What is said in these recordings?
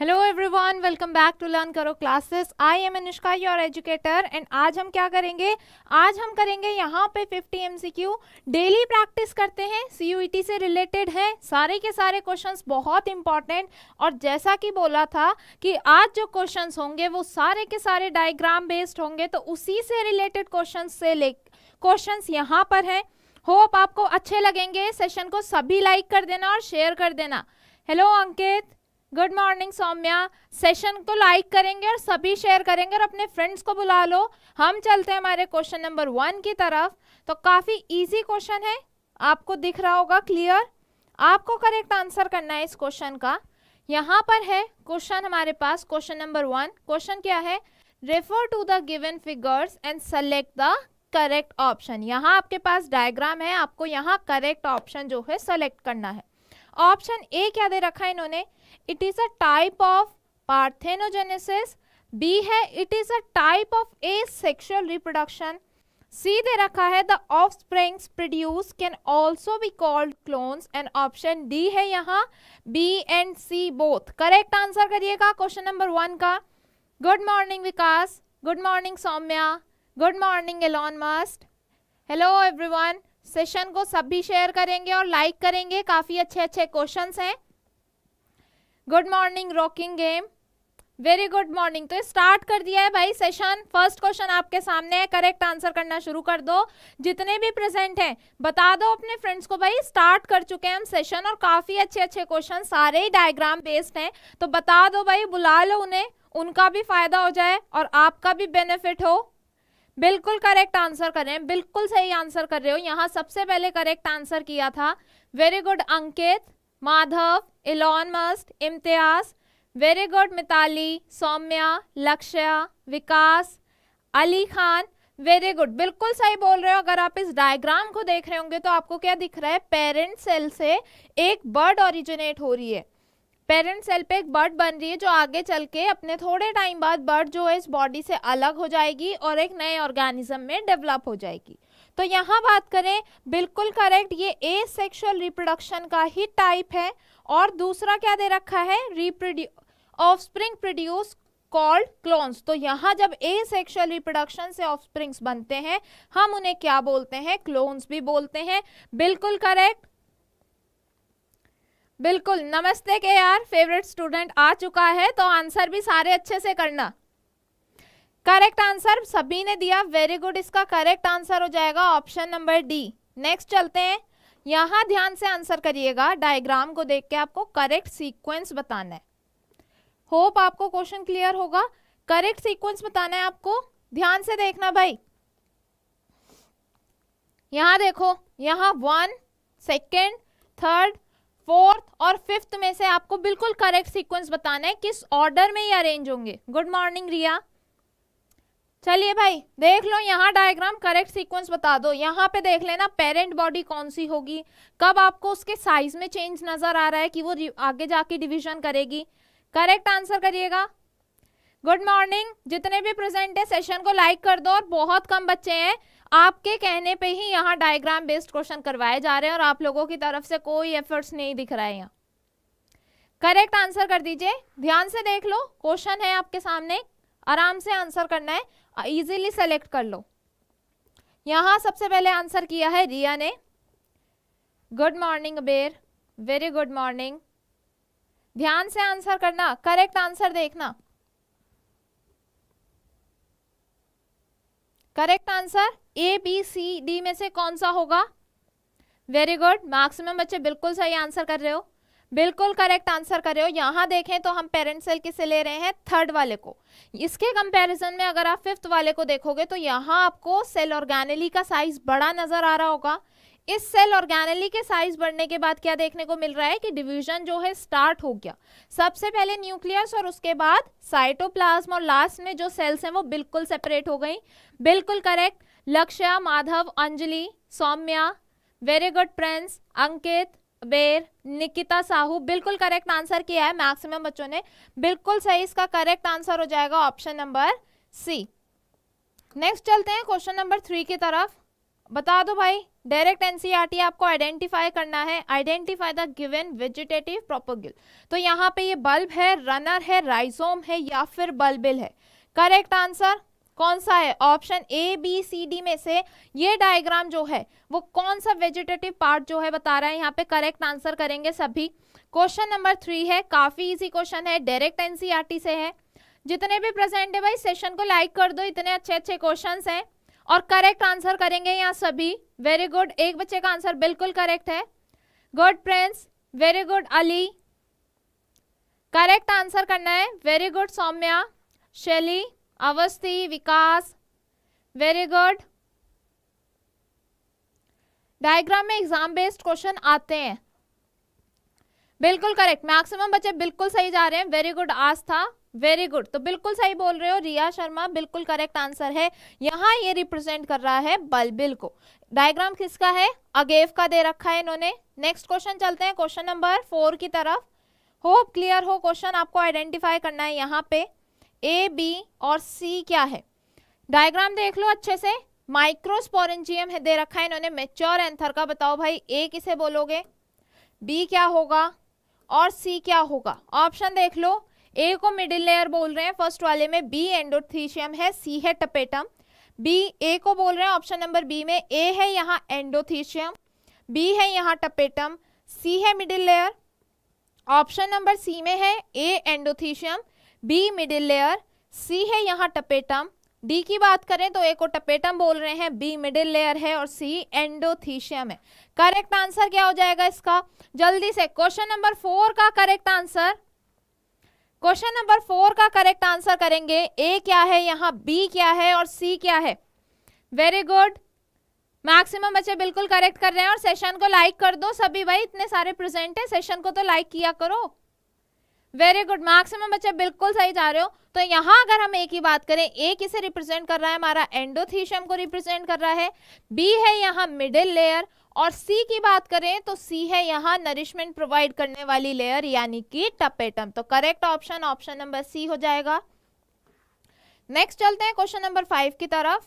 Hello everyone welcome back to learn Karo classes I am Anushka your educator and आज हम क्या करेंगे आज हम करेंगे यहाँ पे 50 एमसीक्यू डेली प्रैक्टिस करते हैं सी e से रिलेटेड हैं सारे के सारे क्वेश्चंस बहुत इंपॉर्टेंट और जैसा कि बोला था कि आज जो क्वेश्चंस होंगे वो सारे के सारे डायग्राम बेस्ड होंगे तो उसी से रिलेटेड क्वेश्चन से ले क्वेश्चन यहाँ पर हैं होप आपको अच्छे लगेंगे सेशन को सभी लाइक कर देना और शेयर कर देना hello Ankit good morning Saumya session को लाइक करेंगे और सभी शेयर करेंगे और अपने फ्रेंड्स को बुला लो हम चलते हैं हमारे क्वेश्चन नंबर वन की तरफ तो काफ़ी इजी क्वेश्चन है आपको दिख रहा होगा क्लियर आपको करेक्ट आंसर करना है इस क्वेश्चन का यहाँ पर है क्वेश्चन हमारे पास क्वेश्चन नंबर वन क्वेश्चन क्या है refer to the given figures and select the correct option यहाँ आपके पास डायग्राम है आपको यहाँ करेक्ट ऑप्शन जो है सेलेक्ट करना है ऑप्शन ए क्या दे रखा है इन्होंने it is a type of parthenogenesis B है it is a type of asexual reproduction C दे रखा है the offsprings produce can also be called clones and option D है यहाँ B and C both correct answer करिएगा question number one का good morning Vikas good morning Saumya good morning Elon Musk hello everyone session को सभी share करेंगे और like करेंगे काफ़ी अच्छे अच्छे क्वेश्चंस हैं good morning rocking game very good morning तो स्टार्ट कर दिया है भाई सेशन फर्स्ट क्वेश्चन आपके सामने है करेक्ट आंसर करना शुरू कर दो जितने भी प्रेजेंट हैं बता दो अपने फ्रेंड्स को भाई स्टार्ट कर चुके हैं हम सेशन और काफ़ी अच्छे अच्छे क्वेश्चन सारे ही डायग्राम बेस्ड हैं तो बता दो भाई बुला लो उन्हें उनका भी फायदा हो जाए और आपका भी बेनिफिट हो बिल्कुल करेक्ट आंसर कर रहे हैं बिल्कुल सही आंसर कर रहे हो यहाँ सबसे पहले करेक्ट आंसर किया था very good Ankit Madhav Elon Musk Imtiaz very good Mitali Saumya Lakshya Vikas Ali Khan very good बिल्कुल सही बोल रहे हो अगर आप इस डायग्राम को देख रहे होंगे तो आपको क्या दिख रहा है पेरेंट सेल से एक बर्ड ओरिजिनेट हो रही है पेरेंट सेल पे एक बर्ड बन रही है जो आगे चल के अपने थोड़े टाइम बाद बर्ड जो है इस बॉडी से अलग हो जाएगी और एक नए ऑर्गेनिज्म में डेवलप हो जाएगी तो यहाँ बात करें बिल्कुल करेक्ट ये ए सेक्शुअल रिप्रोडक्शन का ही टाइप है और दूसरा क्या दे रखा है reproduce offspring produce called clones तो यहाँ जब ए सेक्शुअल रिप्रोडक्शन से ऑफस्प्रिंग्स बनते हैं हम उन्हें क्या बोलते हैं क्लोन्स भी बोलते हैं बिल्कुल करेक्ट बिल्कुल नमस्ते के यार फेवरेट स्टूडेंट आ चुका है तो आंसर भी सारे अच्छे से करना करेक्ट आंसर सभी ने दिया वेरी गुड इसका करेक्ट आंसर हो जाएगा ऑप्शन नंबर डी नेक्स्ट चलते हैं यहाँ ध्यान से आंसर करिएगा डायग्राम को देख के आपको करेक्ट सीक्वेंस बताना है होप आपको क्वेश्चन क्लियर होगा करेक्ट सीक्वेंस बताना है आपको ध्यान से देखना भाई यहाँ देखो यहाँ वन सेकेंड थर्ड फोर्थ और फिफ्थ में से आपको बिल्कुल करेक्ट सीक्वेंस बताना है किस ऑर्डर में ये अरेंज होंगे गुड मॉर्निंग रिया चलिए भाई देख लो यहाँ डायग्राम करेक्ट सीक्वेंस बता दो यहाँ पे देख लेना पेरेंट बॉडी कौन सी होगी कब आपको उसके साइज में चेंज नजर आ रहा है कि वो आगे जाके डिवीजन करेगी करेक्ट आंसर करिएगा गुड मॉर्निंग जितने भी प्रेजेंट है सेशन को लाइक कर दो और बहुत कम बच्चे हैं आपके कहने पे ही यहाँ डायग्राम बेस्ड क्वेश्चन करवाए जा रहे हैं और आप लोगों की तरफ से कोई एफर्ट्स नहीं दिख रहा है यहाँ करेक्ट आंसर कर दीजिए ध्यान से देख लो क्वेश्चन है आपके सामने आराम से आंसर करना है इजीली सेलेक्ट कर लो यहाँ सबसे पहले आंसर किया है रिया ने गुड मॉर्निंग अबेर वेरी गुड मॉर्निंग ध्यान से आंसर करना करेक्ट आंसर देखना correct answer A B C D में से कौन सा होगा वेरी गुड मार्क्स में बच्चे बिल्कुल सही आंसर कर रहे हो बिल्कुल करेक्ट आंसर कर रहे हो यहाँ देखें तो हम पेरेंट सेल किसे ले रहे हैं थर्ड वाले को इसके कंपैरिजन में अगर आप फिफ्थ वाले को देखोगे तो यहाँ आपको सेल ऑर्गेनली का साइज बड़ा नजर आ रहा होगा इस सेल ऑर्गेनली के साइज बढ़ने के बाद क्या देखने को मिल रहा है कि डिवीजन जो है स्टार्ट हो गया सबसे पहले न्यूक्लियस और उसके बाद साइटोप्लाज्म और लास्ट में जो सेल्स हैं वो बिल्कुल सेपरेट हो गई बिल्कुल correct Lakshya Madhav Anjali Saumya very good Prince Ankit बेर निकिता साहू बिल्कुल करेक्ट आंसर किया है मैक्सिमम बच्चों ने बिल्कुल सही इसका करेक्ट आंसर हो जाएगा ऑप्शन नंबर सी नेक्स्ट चलते हैं क्वेश्चन नंबर थ्री की तरफ बता दो भाई डायरेक्ट एनसीईआरटी e आपको आइडेंटिफाई करना है identify the given vegetative propagule तो यहाँ पे ये बल्ब है रनर है राइजोम है या फिर बल्बिल है करेक्ट आंसर कौन सा है option A B C D में से ये डायग्राम जो है वो कौन सा वेजिटेटिव पार्ट जो है बता रहा है यहाँ पे करेक्ट आंसर करेंगे सभी क्वेश्चन नंबर थ्री है काफी इजी क्वेश्चन है डायरेक्ट एनसीईआरटी e से है जितने भी प्रेजेंट है भाई सेशन को लाइक कर दो इतने अच्छे अच्छे क्वेश्चन है और करेक्ट आंसर करेंगे यहाँ सभी वेरी गुड एक बच्चे का आंसर बिल्कुल करेक्ट है good Prince very good Ali correct answer करना है very good Saumya Shaily Awasthi Vikas very good diagram में एग्जाम बेस्ड क्वेश्चन आते हैं बिल्कुल करेक्ट मैक्सिमम बच्चे बिल्कुल सही जा रहे हैं वेरी गुड आस्था वेरी गुड तो बिल्कुल सही बोल रहे हो रिया शर्मा बिल्कुल करेक्ट आंसर है यहाँ ये रिप्रेजेंट कर रहा है बलबिल को डायग्राम किसका है अगेव का दे रखा है इन्होंने नेक्स्ट क्वेश्चन चलते हैं क्वेश्चन नंबर फोर की तरफ होप क्लियर हो क्वेश्चन आपको आइडेंटिफाई करना है यहाँ पे ए बी और सी क्या है डायग्राम देख लो अच्छे से माइक्रोस्पोरेंजियम है दे रखा है इन्होंने मेच्योर एंथर का बताओ भाई ए किसे बोलोगे बी क्या होगा और सी क्या होगा ऑप्शन देख लो ए को मिडिल लेयर बोल रहे हैं फर्स्ट वाले में बी एंडोथीशियम है सी है टपेटम बी ए को बोल रहे हैं ऑप्शन नंबर बी में ए है यहाँ एंडोथीशियम बी है यहाँ टपेटम सी है middle layer option number C में है A endothecium B middle layer C है यहाँ टपेटम डी की बात करें तो ए को टपेटम बोल रहे हैं बी मिडिल लेयर है और सी एंडोथीशियम है करेक्ट आंसर क्या हो जाएगा इसका जल्दी से क्वेश्चन नंबर फोर का correct answer question number four का करेक्ट आंसर करेंगे ए क्या है यहाँ बी क्या है और सी क्या है वेरी गुड मैक्सिमम बच्चे बिल्कुल करेक्ट कर रहे हैं और सेशन को लाइक कर दो सभी भाई इतने सारे प्रेजेंट है सेशन को तो लाइक किया करो वेरी गुड मार्क्स में बच्चे बिल्कुल सही जा रहे हो तो यहाँ अगर हम एक ही बात करें ए किसे रिप्रेजेंट कर रहा है हमारा एंडोथीशियम को रिप्रेजेंट कर रहा है बी है यहाँ मिडिल लेयर और सी की बात करें तो सी है यहाँ नरिशमेंट प्रोवाइड करने वाली लेयर यानी कि टपेटम तो correct option option number C हो जाएगा नेक्स्ट चलते हैं क्वेश्चन नंबर फाइव की तरफ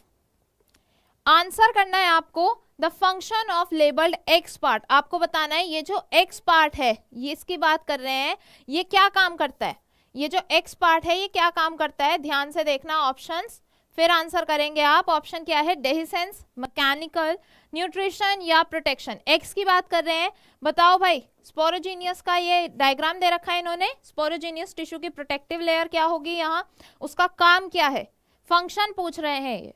आंसर करना है आपको the function of labelled X part आपको बताना है ये जो एक्स पार्ट है ये इसकी बात कर रहे हैं ये क्या काम करता है ये जो एक्स पार्ट है ये क्या काम करता है ध्यान से देखना ऑप्शंस फिर आंसर करेंगे आप ऑप्शन क्या है डेहिसेंस मैकेनिकल न्यूट्रिशन या प्रोटेक्शन एक्स की बात कर रहे हैं बताओ भाई स्पोरोजीनियस का ये डायग्राम दे रखा है इन्होंने स्पोरोजीनियस टिश्यू की प्रोटेक्टिव लेयर क्या होगी यहाँ उसका काम क्या है फंक्शन पूछ रहे हैं ये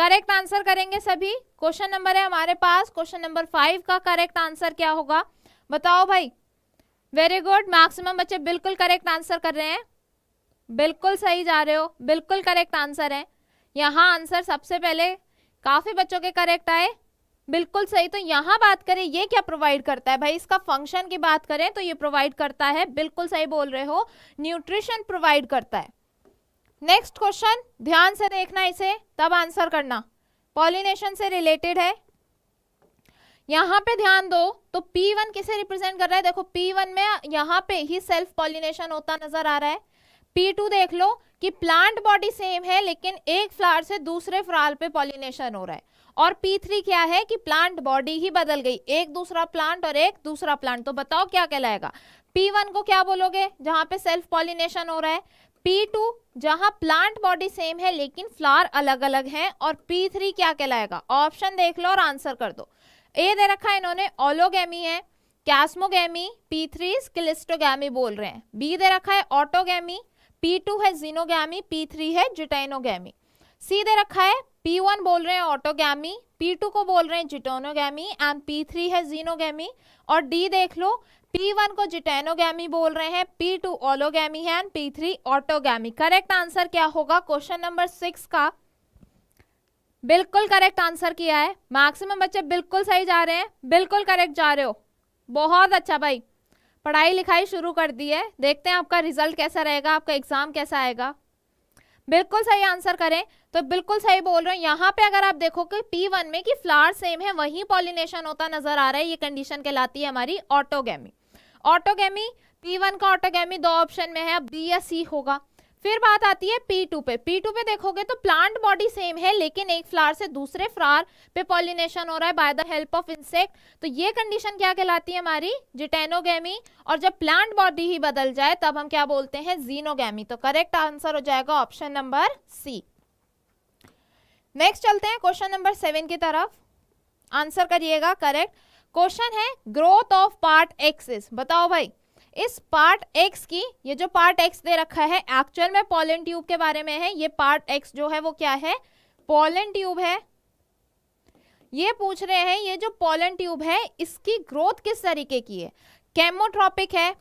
करेक्ट आंसर करेंगे सभी क्वेश्चन नंबर है हमारे पास क्वेश्चन नंबर फाइव का करेक्ट आंसर क्या होगा बताओ भाई वेरी गुड मैक्सिमम बच्चे बिल्कुल करेक्ट आंसर कर रहे हैं बिल्कुल सही जा रहे हो बिल्कुल करेक्ट आंसर है यहाँ आंसर सबसे पहले काफ़ी बच्चों के करेक्ट आए बिल्कुल सही तो यहाँ बात करें ये क्या प्रोवाइड करता है भाई इसका फंक्शन की बात करें तो ये प्रोवाइड करता है बिल्कुल सही बोल रहे हो न्यूट्रिशन प्रोवाइड करता है नेक्स्ट क्वेश्चन ध्यान से देखना इसे तब आंसर करना पॉलिनेशन से रिलेटेड है यहाँ पे ध्यान दो तो P1 किसे रिप्रेजेंट कर रहा है देखो P1 में यहाँ पे ही सेल्फ पॉलिनेशन होता नजर आ रहा है P2 देख लो कि प्लांट बॉडी सेम है लेकिन एक फ्लावर से दूसरे फ्लावर पे पॉलिनेशन हो रहा है और P3 क्या है कि प्लांट बॉडी ही बदल गई एक दूसरा प्लांट और एक दूसरा प्लांट तो बताओ क्या कहलाएगा पी को क्या बोलोगे जहाँ पे सेल्फ पॉलिनेशन हो रहा है P2 टू जहां प्लांट बॉडी सेम है लेकिन फ्लावर अलग अलग हैं और P3 क्या कहलाएगा ऑप्शन देख लो और आंसर कर दो ए दे रखा है इन्होंने ओलोगेमी है कैस्मोगेमी P3 थ्री स्किलिस्टोगैमी बोल रहे हैं बी दे रखा है ऑटोगेमी P2 है जीनोगैमी P3 है जिटाइनोगैमी सी दे रखा है P1 बोल रहे हैं ऑटोगैमी P2 को बोल रहे हैं जिटोनोगैमी एंड पी है जीनोगैमी और डी देख लो P1 को जिटेनोगी बोल रहे हैं P2 ओलोगी है एंड P3 ऑटोगी करेक्ट आंसर क्या होगा क्वेश्चन नंबर सिक्स का बिल्कुल करेक्ट आंसर किया है मैक्सिमम बच्चे बिल्कुल सही जा रहे हैं बिल्कुल करेक्ट जा रहे हो बहुत अच्छा भाई पढ़ाई लिखाई शुरू कर दी है देखते हैं आपका रिजल्ट कैसा रहेगा आपका एग्जाम कैसा आएगा बिल्कुल सही आंसर करें तो बिल्कुल सही बोल रहे हो यहाँ पे अगर आप देखो कि पी वन में कि फ्लावर सेम है वही पॉलिनेशन होता नजर आ रहा है ये कंडीशन कहलाती है हमारी ऑटोगेमी ऑटोगेमी पी वन का ऑटोगेमी दो ऑप्शन में है अब बी या सी होगा फिर बात आती है पी टू पे पी टू पे देखोगे तो प्लांट बॉडी सेम है लेकिन एक फ्लावर से दूसरे फ्लावर पे पॉलिनेशन हो रहा है by the help of insect तो ये कंडीशन क्या कहलाती है हमारी जिटेनोगेमी और जब प्लांट बॉडी ही बदल जाए तब हम क्या बोलते हैं जीनोगेमी तो करेक्ट आंसर हो जाएगा ऑप्शन नंबर सी नेक्स्ट चलते हैं क्वेश्चन नंबर सेवन की तरफ आंसर करिएगा करेक्ट क्वेश्चन है ग्रोथ ऑफ पार्ट एक्सिस बताओ भाई इस पार्ट एक्स की ये जो पार्ट एक्स दे रखा है एक्चुअल में पॉलन ट्यूब के बारे में है ये पार्ट एक्स जो है वो क्या है पॉलन ट्यूब है ये पूछ रहे हैं ये जो पॉलन ट्यूब है इसकी ग्रोथ किस तरीके की है केमोट्रॉपिक है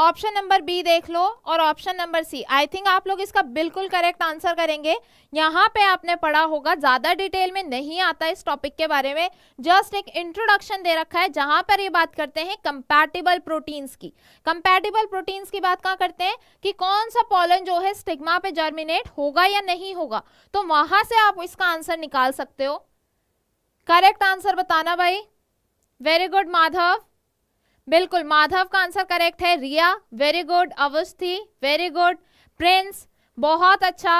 ऑप्शन नंबर बी देख लो और option number C I think आप लोग इसका बिल्कुल करेक्ट आंसर करेंगे यहाँ पे आपने पढ़ा होगा ज़्यादा डिटेल में नहीं आता इस टॉपिक के बारे में जस्ट एक इंट्रोडक्शन दे रखा है जहां पर ये बात करते हैं कंपैटिबल प्रोटीन्स की कंपैटिबल प्रोटीन्स की बात कहाँ करते हैं कि कौन सा पॉलन जो है स्टिग्मा पे जर्मिनेट होगा या नहीं होगा तो वहां से आप इसका आंसर निकाल सकते हो करेक्ट आंसर बताना भाई वेरी गुड माधव बिल्कुल माधव का आंसर करेक्ट है Riya very good Awasthi very good Prince बहुत अच्छा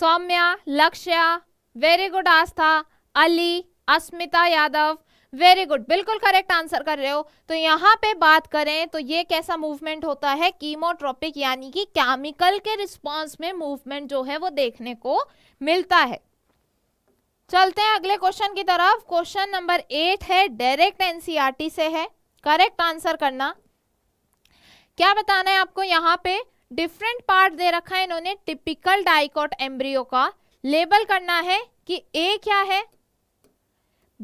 Saumya Lakshya very good Aastha Ali Asmita Yadav very good बिल्कुल करेक्ट आंसर कर रहे हो तो यहाँ पे बात करें तो ये कैसा मूवमेंट होता है कीमोट्रोपिक यानी कि केमिकल के रिस्पांस में मूवमेंट जो है वो देखने को मिलता है चलते हैं अगले क्वेश्चन की तरफ क्वेश्चन नंबर एट है डायरेक्ट एनसीआरटी e से है करेक्ट आंसर करना क्या बताना है आपको यहाँ पे डिफरेंट पार्ट दे रखा है इन्होंने टिपिकल डाइकोट एम्ब्रियो का लेबल करना है कि ए क्या है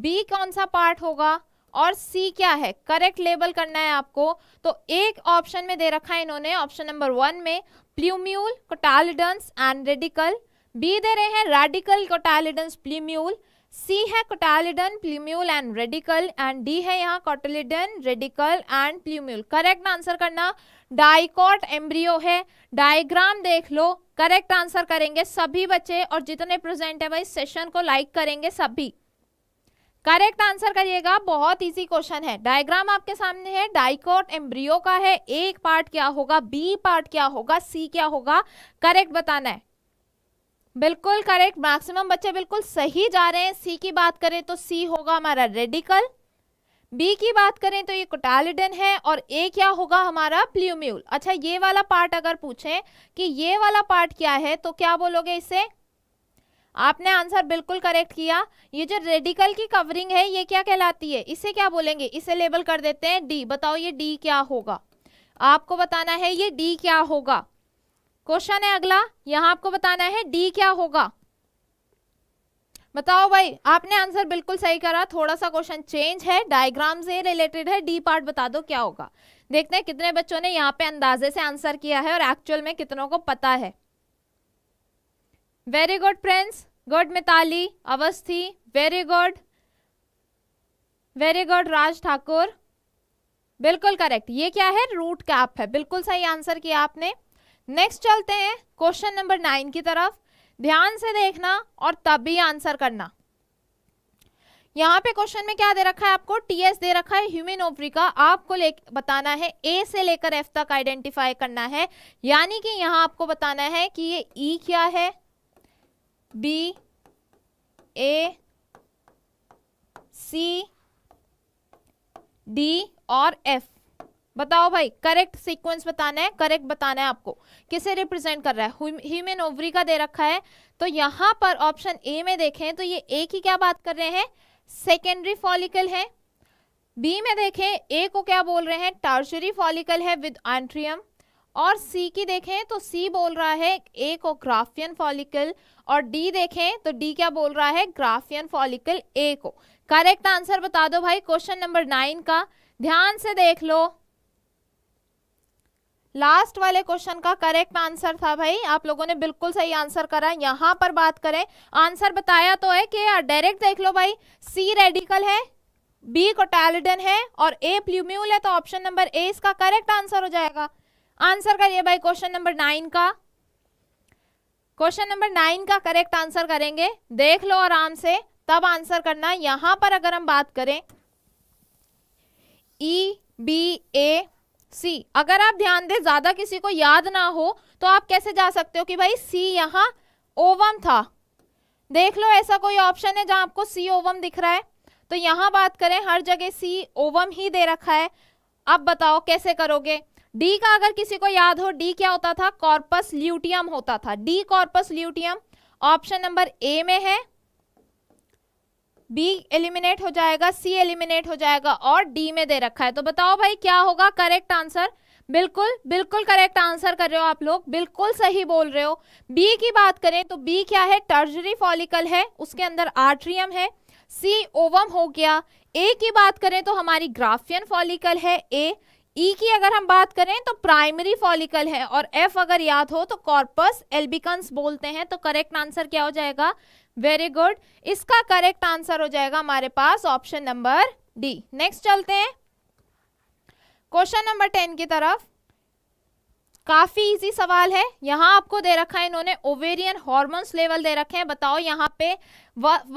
बी कौन सा पार्ट होगा और सी क्या है करेक्ट लेबल करना है आपको तो एक ऑप्शन में दे रखा है इन्होंने ऑप्शन नंबर वन में plumule cotyledons and radicle B दे रहे हैं रेडिकल कोटालिडन्स प्ल्यूम्यूल सी है cotyledon plumule and radicle and D है यहाँ cotyledon radicle and plumule correct answer करना डाइकॉट एम्ब्रियो है डायग्राम देख लो करेक्ट आंसर करेंगे सभी बच्चे और जितने प्रेजेंट है भाई सेशन को लाइक करेंगे सभी करेक्ट आंसर करिएगा बहुत इजी क्वेश्चन है डायग्राम आपके सामने है डाइकोट एम्ब्रियो का है एक पार्ट क्या होगा बी पार्ट क्या होगा सी क्या होगा करेक्ट बताना है बिल्कुल करेक्ट मैक्सिमम बच्चे बिल्कुल सही जा रहे हैं सी की बात करें तो सी होगा हमारा रेडिकल बी की बात करें तो ये कोटालिडन है और ए क्या होगा हमारा प्ल्यूम्यूल अच्छा ये वाला पार्ट अगर पूछे कि ये वाला पार्ट क्या है तो क्या बोलोगे इसे आपने आंसर बिल्कुल करेक्ट किया ये जो रेडिकल की कवरिंग है ये क्या कहलाती है इसे क्या बोलेंगे इसे लेबल कर देते हैं डी बताओ ये डी क्या होगा आपको बताना है ये डी क्या होगा क्वेश्चन है अगला यहाँ आपको बताना है डी क्या होगा बताओ भाई आपने आंसर बिल्कुल सही करा थोड़ा सा क्वेश्चन चेंज है डायग्राम से रिलेटेड है डी पार्ट बता दो क्या होगा देखते हैं कितने बच्चों ने यहाँ पे अंदाजे से आंसर किया है और एक्चुअल में कितनों को पता है very good Prince good Mitali Awasthi very good very good Raj Thakur बिल्कुल करेक्ट ये क्या है रूट कैप है बिल्कुल सही आंसर किया आपने नेक्स्ट चलते हैं क्वेश्चन नंबर नाइन की तरफ ध्यान से देखना और तब भी आंसर करना यहाँ पे क्वेश्चन में क्या दे रखा है आपको टीएस दे रखा है ह्यूमन ओवरी का आपको ले बताना है ए से लेकर एफ तक आइडेंटिफाई करना है यानी कि यहाँ आपको बताना है कि ये ई e क्या है बी ए सी डी और एफ बताओ भाई करेक्ट सीक्वेंस बताना है करेक्ट बताना है आपको किसे रिप्रेजेंट कर रहा है ह्यूमन ओवरी का दे रखा है तो यहाँ पर ऑप्शन ए में देखें तो ये ए की क्या बात कर रहे हैं सेकेंडरी फॉलिकल है बी में देखें ए को क्या बोल रहे हैं टार्शरी फॉलिकल है विद एंट्रियम और सी की देखें तो सी बोल रहा है ए को ग्राफियन फॉलिकल और डी देखें तो डी क्या बोल रहा है ग्राफियन फॉलिकल ए को करेक्ट आंसर बता दो भाई क्वेश्चन नंबर नाइन का ध्यान से देख लो लास्ट वाले क्वेश्चन का करेक्ट आंसर था भाई आप लोगों ने बिल्कुल सही आंसर करा यहाँ पर बात करें आंसर बताया तो है कि डायरेक्ट देख लो भाई सी रेडिकल है बी कोटालिडन है और ए प्ल्यूम्यूल है तो ऑप्शन नंबर ए इसका करेक्ट आंसर हो जाएगा आंसर करिए भाई क्वेश्चन नंबर नाइन का क्वेश्चन नंबर नाइन का करेक्ट आंसर करेंगे देख लो आराम से तब आंसर करना यहां पर अगर हम बात करें ई बी ए सी अगर आप ध्यान दें ज्यादा किसी को याद ना हो तो आप कैसे जा सकते हो कि भाई सी यहाँ ओवम था देख लो ऐसा कोई ऑप्शन है जहाँ आपको सी ओवम दिख रहा है तो यहाँ बात करें हर जगह सी ओवम ही दे रखा है अब बताओ कैसे करोगे डी का अगर किसी को याद हो डी क्या होता था कॉर्पस ल्यूटियम होता था D corpus luteum option number A में है बी एलिमिनेट हो जाएगा सी एलिमिनेट हो जाएगा और डी में दे रखा है तो बताओ भाई क्या होगा करेक्ट आंसर बिल्कुल बिल्कुल करेक्ट आंसर कर रहे हो आप लोग बिल्कुल सही बोल रहे हो बी की बात करें तो बी क्या है टर्जरी फॉलिकल है उसके अंदर आर्ट्रियम है सी ओवम हो गया ए की बात करें तो हमारी ग्राफियन फॉलिकल है ए ई e की अगर हम बात करें तो प्राइमरी फॉलिकल है और एफ अगर याद हो तो कॉर्पस एल्बिकन्स बोलते हैं तो करेक्ट आंसर क्या हो जाएगा वेरी गुड इसका करेक्ट आंसर हो जाएगा हमारे पास ऑप्शन नंबर डी नेक्स्ट चलते हैं क्वेश्चन नंबर टेन की तरफ काफी इजी सवाल है यहाँ आपको दे रखा है इन्होंने ओवेरियन हॉर्मोन्स लेवल दे रखे हैं बताओ यहाँ पे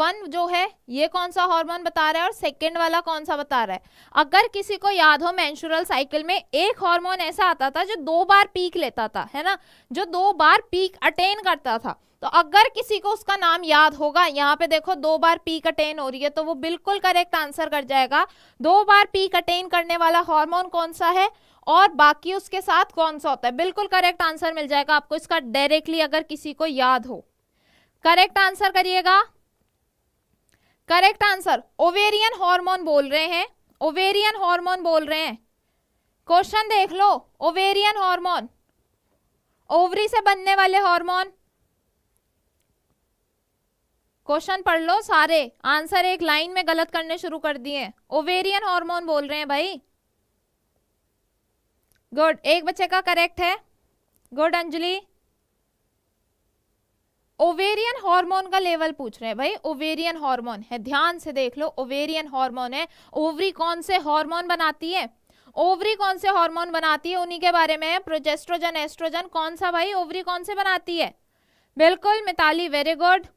वन जो है ये कौन सा हार्मोन बता रहा है और सेकंड वाला कौन सा बता रहा है अगर किसी को याद हो मैंशुरल साइकिल में एक हार्मोन ऐसा आता था जो दो बार पीक लेता था है ना जो दो बार पीक अटेन करता था तो अगर किसी को उसका नाम याद होगा यहाँ पे देखो दो बार पी कटेन हो रही है तो वो बिल्कुल करेक्ट आंसर कर जाएगा दो बार पी कटेन करने वाला हार्मोन कौन सा है और बाकी उसके साथ कौन सा होता है बिल्कुल करेक्ट आंसर मिल जाएगा आपको इसका डायरेक्टली अगर किसी को याद हो करेक्ट आंसर करिएगा करेक्ट आंसर ओवेरियन हॉर्मोन बोल रहे हैं ओवेरियन हॉर्मोन बोल रहे हैं क्वेश्चन देख लो ओवेरियन हॉर्मोन ओवरी से बनने वाले हॉर्मोन क्वेश्चन पढ़ लो सारे आंसर एक लाइन में गलत करने शुरू कर दिए ओवेरियन हार्मोन बोल रहे हैं भाई गुड एक बच्चे का करेक्ट है गुड अंजलि ओवेरियन हार्मोन का लेवल पूछ रहे हैं भाई ओवेरियन हार्मोन है ध्यान से देख लो ओवेरियन हार्मोन है ओवरी कौन से हार्मोन बनाती है ओवरी कौन से हार्मोन बनाती है उन्हीं के बारे में प्रोजेस्ट्रोजन एस्ट्रोजन कौन सा भाई ओवरी कौन से बनाती है बिल्कुल मिताली वेरी गुड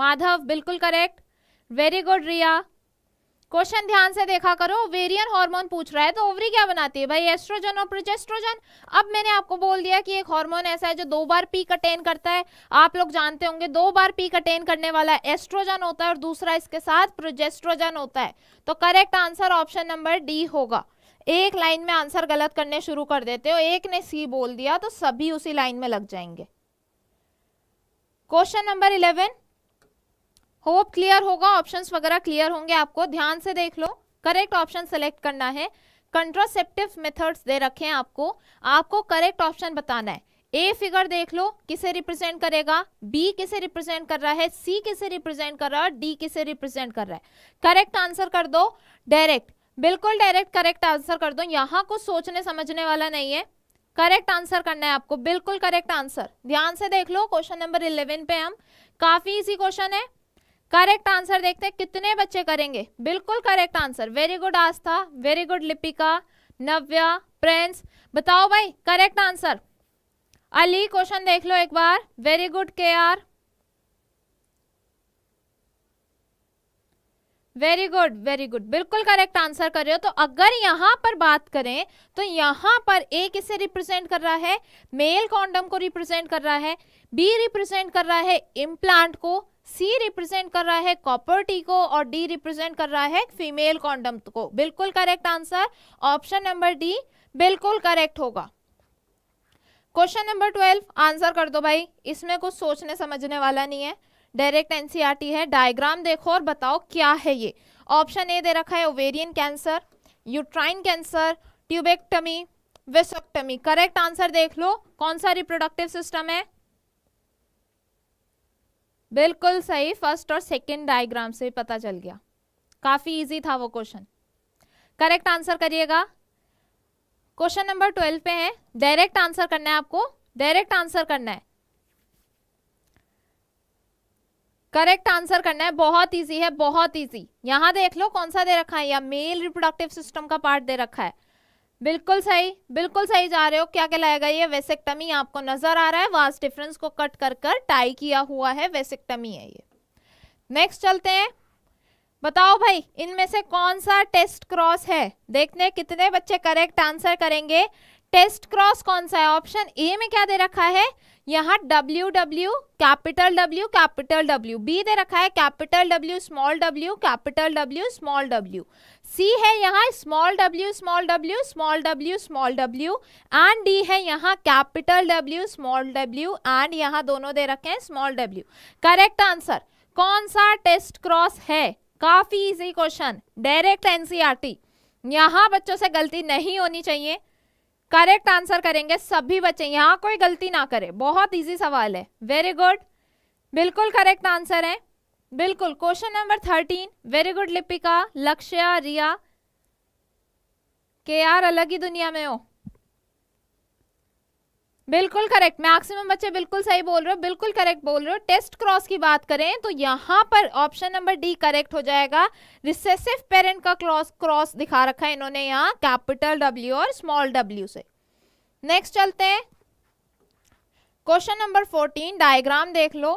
माधव बिल्कुल correct very good Riya question ध्यान से देखा करो वेरियन हार्मोन पूछ रहा है तो ओवरी क्या बनाती है भाई एस्ट्रोजन और प्रोजेस्ट्रोजन अब मैंने आपको बोल दिया कि एक हार्मोन ऐसा है जो दो बार पीक अटेन करता है आप लोग जानते होंगे दो बार पीक अटेन करने वाला एस्ट्रोजन होता है और दूसरा इसके साथ प्रोजेस्ट्रोजन होता है तो correct answer option number D होगा एक लाइन में आंसर गलत करने शुरू कर देते हो एक ने सी बोल दिया तो सभी उसी लाइन में लग जाएंगे question number eleven hope clear होगा ऑप्शंस वगैरह क्लियर होंगे आपको ध्यान से देख लो करेक्ट ऑप्शन सेलेक्ट करना है कंट्रोसेप्टिव मेथड्स दे रखे हैं आपको आपको करेक्ट ऑप्शन बताना है ए फिगर देख लो किसे रिप्रेजेंट करेगा बी किसे रिप्रेजेंट कर रहा है सी किसे रिप्रेजेंट कर रहा है और डी किसे रिप्रेजेंट कर रहा है करेक्ट आंसर कर दो डायरेक्ट बिल्कुल डायरेक्ट करेक्ट आंसर कर दो यहाँ कुछ सोचने समझने वाला नहीं है करेक्ट आंसर करना है आपको बिल्कुल करेक्ट आंसर ध्यान से देख लो क्वेश्चन नंबर इलेवन पे हम काफी इजी क्वेश्चन है करेक्ट आंसर देखते हैं कितने बच्चे करेंगे बिल्कुल करेक्ट आंसर वेरी गुड आस्था very good Lipika Navya Prince बताओ भाई करेक्ट आंसर अली क्वेश्चन देख लो एक बार very good K R very good very good बिल्कुल करेक्ट आंसर कर रहे हो तो अगर यहां पर बात करें तो यहाँ पर ए किसे रिप्रेजेंट कर रहा है मेल कॉन्डम को रिप्रेजेंट कर रहा है बी रिप्रेजेंट कर रहा है इम्प्लांट को सी रिप्रेजेंट कर रहा है कॉपर टी को और डी रिप्रेजेंट कर रहा है फीमेल कॉन्डम को बिल्कुल correct answer option number D बिल्कुल करेक्ट होगा क्वेश्चन नंबर ट्वेल्व आंसर कर दो भाई इसमें कुछ सोचने समझने वाला नहीं है डायरेक्ट एनसीईआरटी e है डायग्राम देखो और बताओ क्या है ये ऑप्शन ए दे रखा है ovarian cancer uterine cancer tubectomy vasectomy correct answer देख लो कौन सा रिप्रोडक्टिव सिस्टम है बिल्कुल सही फर्स्ट और सेकेंड डायग्राम से पता चल गया काफ़ी इजी था वो क्वेश्चन करेक्ट आंसर करिएगा क्वेश्चन नंबर ट्वेल्व पे है डायरेक्ट आंसर करना है आपको डायरेक्ट आंसर करना है करेक्ट आंसर करना है बहुत इजी है बहुत इजी यहां देख लो कौन सा दे रखा है या मेल रिप्रोडक्टिव सिस्टम का पार्ट दे रखा है बिल्कुल सही बिल्कुल सही जा रहे हो क्या कहलाएगा ये वेसेक्टमी आपको नजर आ रहा है वास डिफरेंस को कट कर कर टाई किया हुआ है वेसेक्टमी है ये नेक्स्ट चलते हैं बताओ भाई इनमें से कौन सा टेस्ट क्रॉस है देखने कितने बच्चे करेक्ट आंसर करेंगे टेस्ट क्रॉस कौन सा है ऑप्शन ए में क्या दे रखा है यहाँ W W capital W capital W B दे रखा है capital W small W capital W small W C है यहाँ small W small W small W small W and D है यहाँ capital W small W and यहाँ दोनों दे रखे हैं स्मॉल डब्ल्यू करेक्ट आंसर कौन सा टेस्ट क्रॉस है काफी इजी क्वेश्चन डायरेक्ट एनसीईआरटी यहाँ बच्चों से गलती नहीं होनी चाहिए करेक्ट आंसर करेंगे सभी बच्चे यहाँ कोई गलती ना करे बहुत ईजी सवाल है वेरी गुड बिल्कुल करेक्ट आंसर है बिल्कुल question number thirteen very good Lipika Lakshya Riya के यार अलग ही दुनिया में हो बिल्कुल करेक्ट मैक्सिमम बच्चे बिल्कुल सही बोल रहे हो बिल्कुल करेक्ट बोल रहे हो टेस्ट क्रॉस की बात करें तो यहाँ पर ऑप्शन नंबर डी करेक्ट हो जाएगा रिसेसिव पेरेंट का क्रॉस क्रॉस दिखा रखा है इन्होंने यहाँ कैपिटल डब्ल्यू और स्मॉल डब्ल्यू से नेक्स्ट चलते हैं क्वेश्चन नंबर फोर्टीन डायग्राम देख लो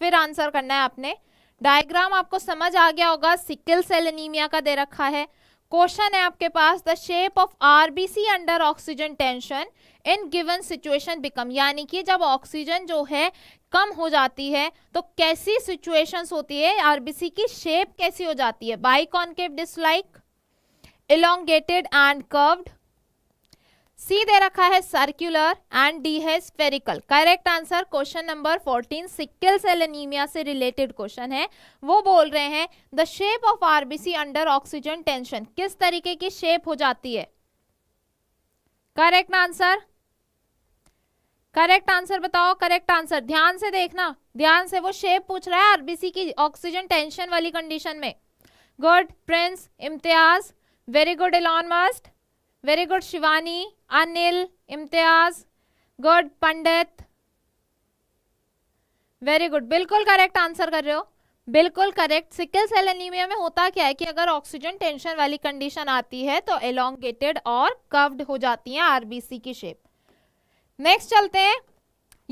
फिर आंसर करना है आपने डायग्राम आपको समझ आ गया होगा सिकल सेल एनीमिया का दे रखा है क्वेश्चन है आपके पास the shape of RBC under oxygen tension in given situation become यानी कि जब ऑक्सीजन जो है कम हो जाती है तो कैसी सिचुएशंस होती है आरबीसी की शेप कैसी हो जाती है biconcave disc like elongated and curved C दे रखा है सर्क्यूलर एंड डी है spherical correct answer question number 14 sickle cell anaemia से रिलेटेड क्वेश्चन है वो बोल रहे हैं the shape of RBC under oxygen tension किस तरीके की शेप हो जाती है करेक्ट आंसर करेक्ट आंसर बताओ करेक्ट आंसर ध्यान से देखना ध्यान से वो शेप पूछ रहा है आरबीसी की ऑक्सीजन टेंशन वाली कंडीशन में good Prince Imtiaz very good Elon Musk very good Shivani Anil Imtiaz good Pandit very good बिल्कुल करेक्ट आंसर कर रहे हो बिल्कुल करेक्ट सिकल सेल एनीमिया में होता क्या है कि अगर ऑक्सीजन टेंशन वाली कंडीशन आती है तो एलोंगेटेड और कर्व्ड हो जाती है आरबीसी की शेप नेक्स्ट चलते हैं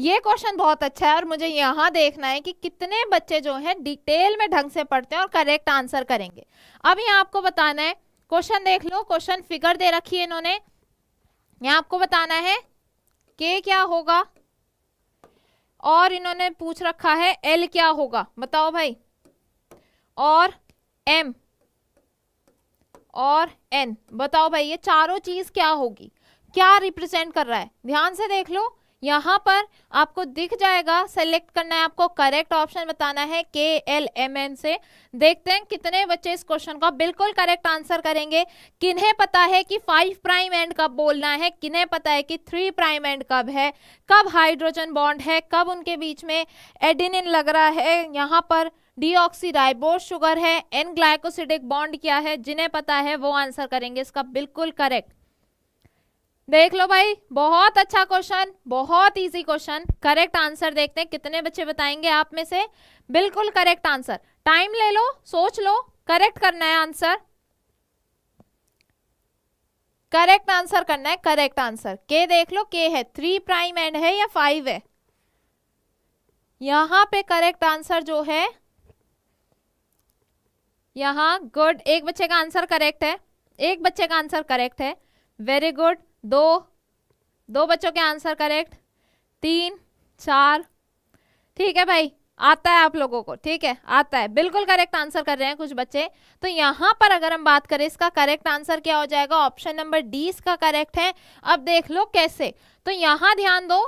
ये क्वेश्चन बहुत अच्छा है और मुझे यहाँ देखना है कि कितने बच्चे जो हैं डिटेल में ढंग से पढ़ते हैं और करेक्ट आंसर करेंगे अब यहाँ आपको बताना है क्वेश्चन देख लो क्वेश्चन फिगर दे रखी है इन्होंने यहाँ आपको बताना है के क्या होगा और इन्होंने पूछ रखा है एल क्या होगा बताओ भाई और एम और एन बताओ भाई ये चारों चीज क्या होगी क्या रिप्रेजेंट कर रहा है ध्यान से देख लो यहाँ पर आपको दिख जाएगा सेलेक्ट करना है आपको करेक्ट ऑप्शन बताना है के एल एम एन से देखते हैं कितने बच्चे इस क्वेश्चन का बिल्कुल करेक्ट आंसर करेंगे किन्हें पता है कि फाइव प्राइम एंड कब बोलना है किन्हें पता है कि थ्री प्राइम एंड कब है कब हाइड्रोजन बॉन्ड है कब उनके बीच में एडिनिन लग रहा है यहाँ पर डीऑक्सीराइबोस शुगर है एन ग्लाइकोसिडिक बॉन्ड क्या है जिन्हें पता है वो आंसर करेंगे इसका बिल्कुल करेक्ट देख लो भाई बहुत अच्छा क्वेश्चन बहुत इजी क्वेश्चन करेक्ट आंसर देखते हैं कितने बच्चे बताएंगे आप में से बिल्कुल करेक्ट आंसर टाइम ले लो सोच लो करेक्ट करना है आंसर करेक्ट आंसर करना है करेक्ट आंसर के देख लो के है थ्री प्राइम एंड है या फाइव है यहां पे करेक्ट आंसर जो है यहां गुड एक बच्चे का आंसर करेक्ट है एक बच्चे का आंसर करेक्ट है वेरी गुड दो दो बच्चों के आंसर करेक्ट तीन चार ठीक है भाई आता है आप लोगों को ठीक है आता है बिल्कुल करेक्ट आंसर कर रहे हैं कुछ बच्चे तो यहाँ पर अगर हम बात करें इसका करेक्ट आंसर क्या हो जाएगा ऑप्शन नंबर डी इसका करेक्ट है अब देख लो कैसे तो यहाँ ध्यान दो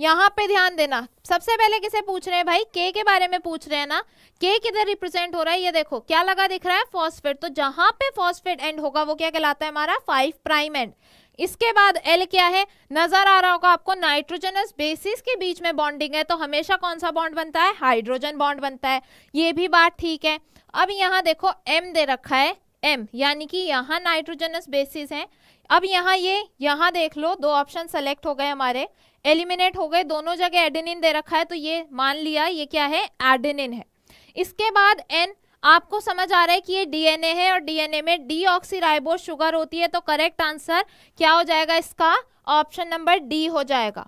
यहाँ पे ध्यान देना सबसे पहले किसे पूछ रहे हैं भाई के के बारे में पूछ रहे हैं ना के किधर रिप्रेजेंट हो रहा है ये देखो क्या लगा दिख रहा है फॉस्फेट तो जहां पे फॉस्फेट एंड होगा वो क्या कहलाता है हमारा फाइव प्राइम एंड इसके बाद एल क्या है नजर आ रहा होगा आपको नाइट्रोजनस बेसिस के बीच में बॉन्डिंग है तो हमेशा कौन सा बॉन्ड बनता है हाइड्रोजन बॉन्ड बनता है ये भी बात ठीक है अब यहाँ देखो एम दे रखा है एम यानी कि यहाँ नाइट्रोजनस बेसिस है अब यहाँ ये यहाँ देख लो दो ऑप्शन सेलेक्ट हो गए हमारे एलिमिनेट हो गए दोनों जगह एडेनिन दे रखा है तो ये मान लिया ये क्या है एडेनिन है इसके बाद एन आपको समझ आ रहा है कि ये डीएनए है और डीएनए में डी शुगर होती है तो करेक्ट आंसर क्या हो जाएगा इसका ऑप्शन नंबर डी हो जाएगा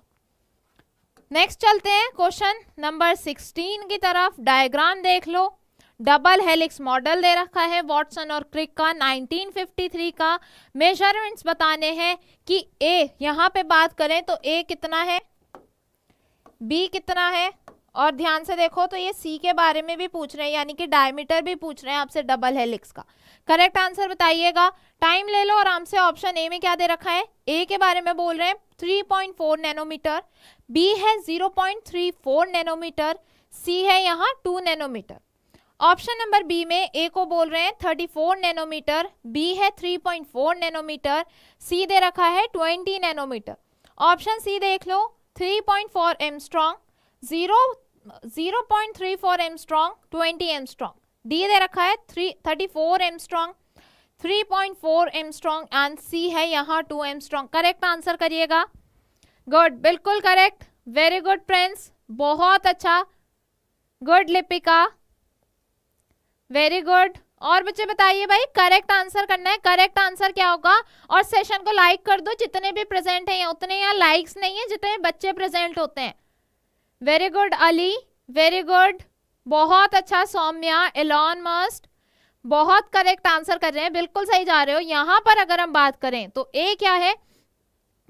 नेक्स्ट चलते हैं क्वेश्चन नंबर 16 की तरफ डायग्राम देख लो डबल हेलिक्स मॉडल दे रखा है वॉटसन और क्रिक का 1953 का मेजरमेंट्स बताने हैं कि ए यहाँ पे बात करें तो ए कितना है बी कितना है और ध्यान से देखो तो ये सी के बारे में भी पूछ रहे हैं यानी कि डायमीटर भी पूछ रहे हैं आपसे डबल हेलिक्स का करेक्ट आंसर बताइएगा टाइम ले लो आराम से ऑप्शन ए में क्या दे रखा है ए के बारे में बोल रहे हैं 3.4 नैनोमीटर बी है 0.34 नैनोमीटर सी है यहाँ 2 नैनोमीटर ऑप्शन नंबर बी में ए को बोल रहे हैं 34 नैनोमीटर बी है 3.4 नैनोमीटर सी दे रखा है 20 नैनोमीटर ऑप्शन सी देख लो 3.4 point four angstrom zero zero point three four angstrom twenty angstrom D दे रखा है three thirty four angstrom three point four angstrom and C है यहाँ two angstrom correct answer करिएगा good बिल्कुल correct very good friends बहुत अच्छा good Lipika very good और बच्चे बताइए भाई करेक्ट आंसर करना है करेक्ट आंसर क्या होगा और सेशन को लाइक कर दो जितने भी प्रेजेंट हैं उतने यहाँ लाइक्स नहीं है जितने बच्चे प्रेजेंट होते हैं very good Ali very good बहुत अच्छा सौम्या एलॉन मस्ट बहुत करेक्ट आंसर कर रहे हैं बिल्कुल सही जा रहे हो यहाँ पर अगर हम बात करें तो ए क्या है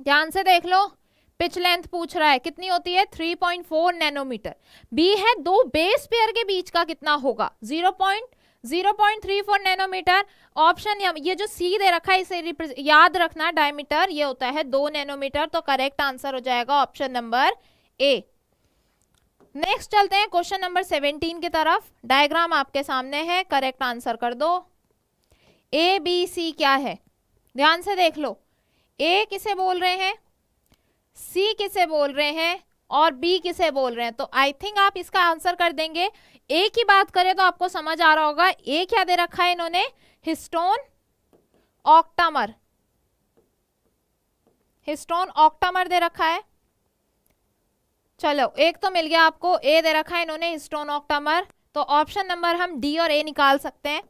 ध्यान से देख लो पिच लेंथ पूछ रहा है कितनी होती है 3.4 नैनोमीटर बी है दो बेस पेयर के बीच का कितना होगा पॉइंट 0.34 नैनोमीटर ऑप्शन ये जो सी दे रखा है इसे याद रखना डायमीटर ये होता है दो नैनोमीटर तो करेक्ट आंसर हो जाएगा ऑप्शन नंबर ए नेक्स्ट चलते हैं क्वेश्चन नंबर 17 की तरफ डायग्राम आपके सामने है करेक्ट आंसर कर दो ए बी सी क्या है ध्यान से देख लो ए किसे बोल रहे हैं सी किसे बोल रहे हैं और बी किसे बोल रहे हैं तो आई थिंक आप इसका आंसर कर देंगे ए की बात करें तो आपको समझ आ रहा होगा ए क्या दे रखा है इन्होंने हिस्टोन ऑक्टामर हिस्टोन ऑक्टामर दे रखा है चलो एक तो मिल गया आपको ए दे रखा है इन्होंने हिस्टोन ऑक्टामर तो ऑप्शन नंबर हम डी और ए निकाल सकते हैं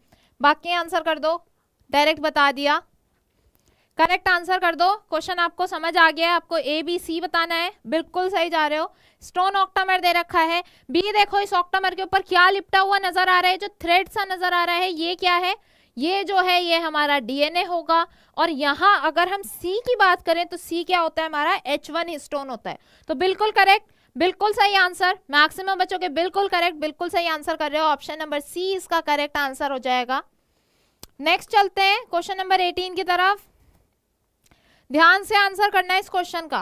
बाकी आंसर कर दो डायरेक्ट बता दिया करेक्ट आंसर कर दो क्वेश्चन आपको समझ आ गया है आपको ए बी सी बताना है बिल्कुल सही जा रहे हो स्टोन ऑक्टामर दे रखा है बी देखो इस ऑक्टामर के ऊपर क्या लिपटा हुआ नजर आ रहा है जो थ्रेड सा नजर आ रहा है ये क्या है ये जो है ये हमारा डीएनए होगा और यहाँ अगर हम सी की बात करें तो सी क्या होता है हमारा एच वन स्टोन होता है तो बिल्कुल करेक्ट बिल्कुल सही आंसर मैक्सिमम बच्चों के बिल्कुल करेक्ट बिल्कुल सही आंसर कर रहे हो ऑप्शन नंबर सी इसका करेक्ट आंसर हो जाएगा नेक्स्ट चलते हैं क्वेश्चन नंबर एटीन की तरफ ध्यान से आंसर करना है इस क्वेश्चन का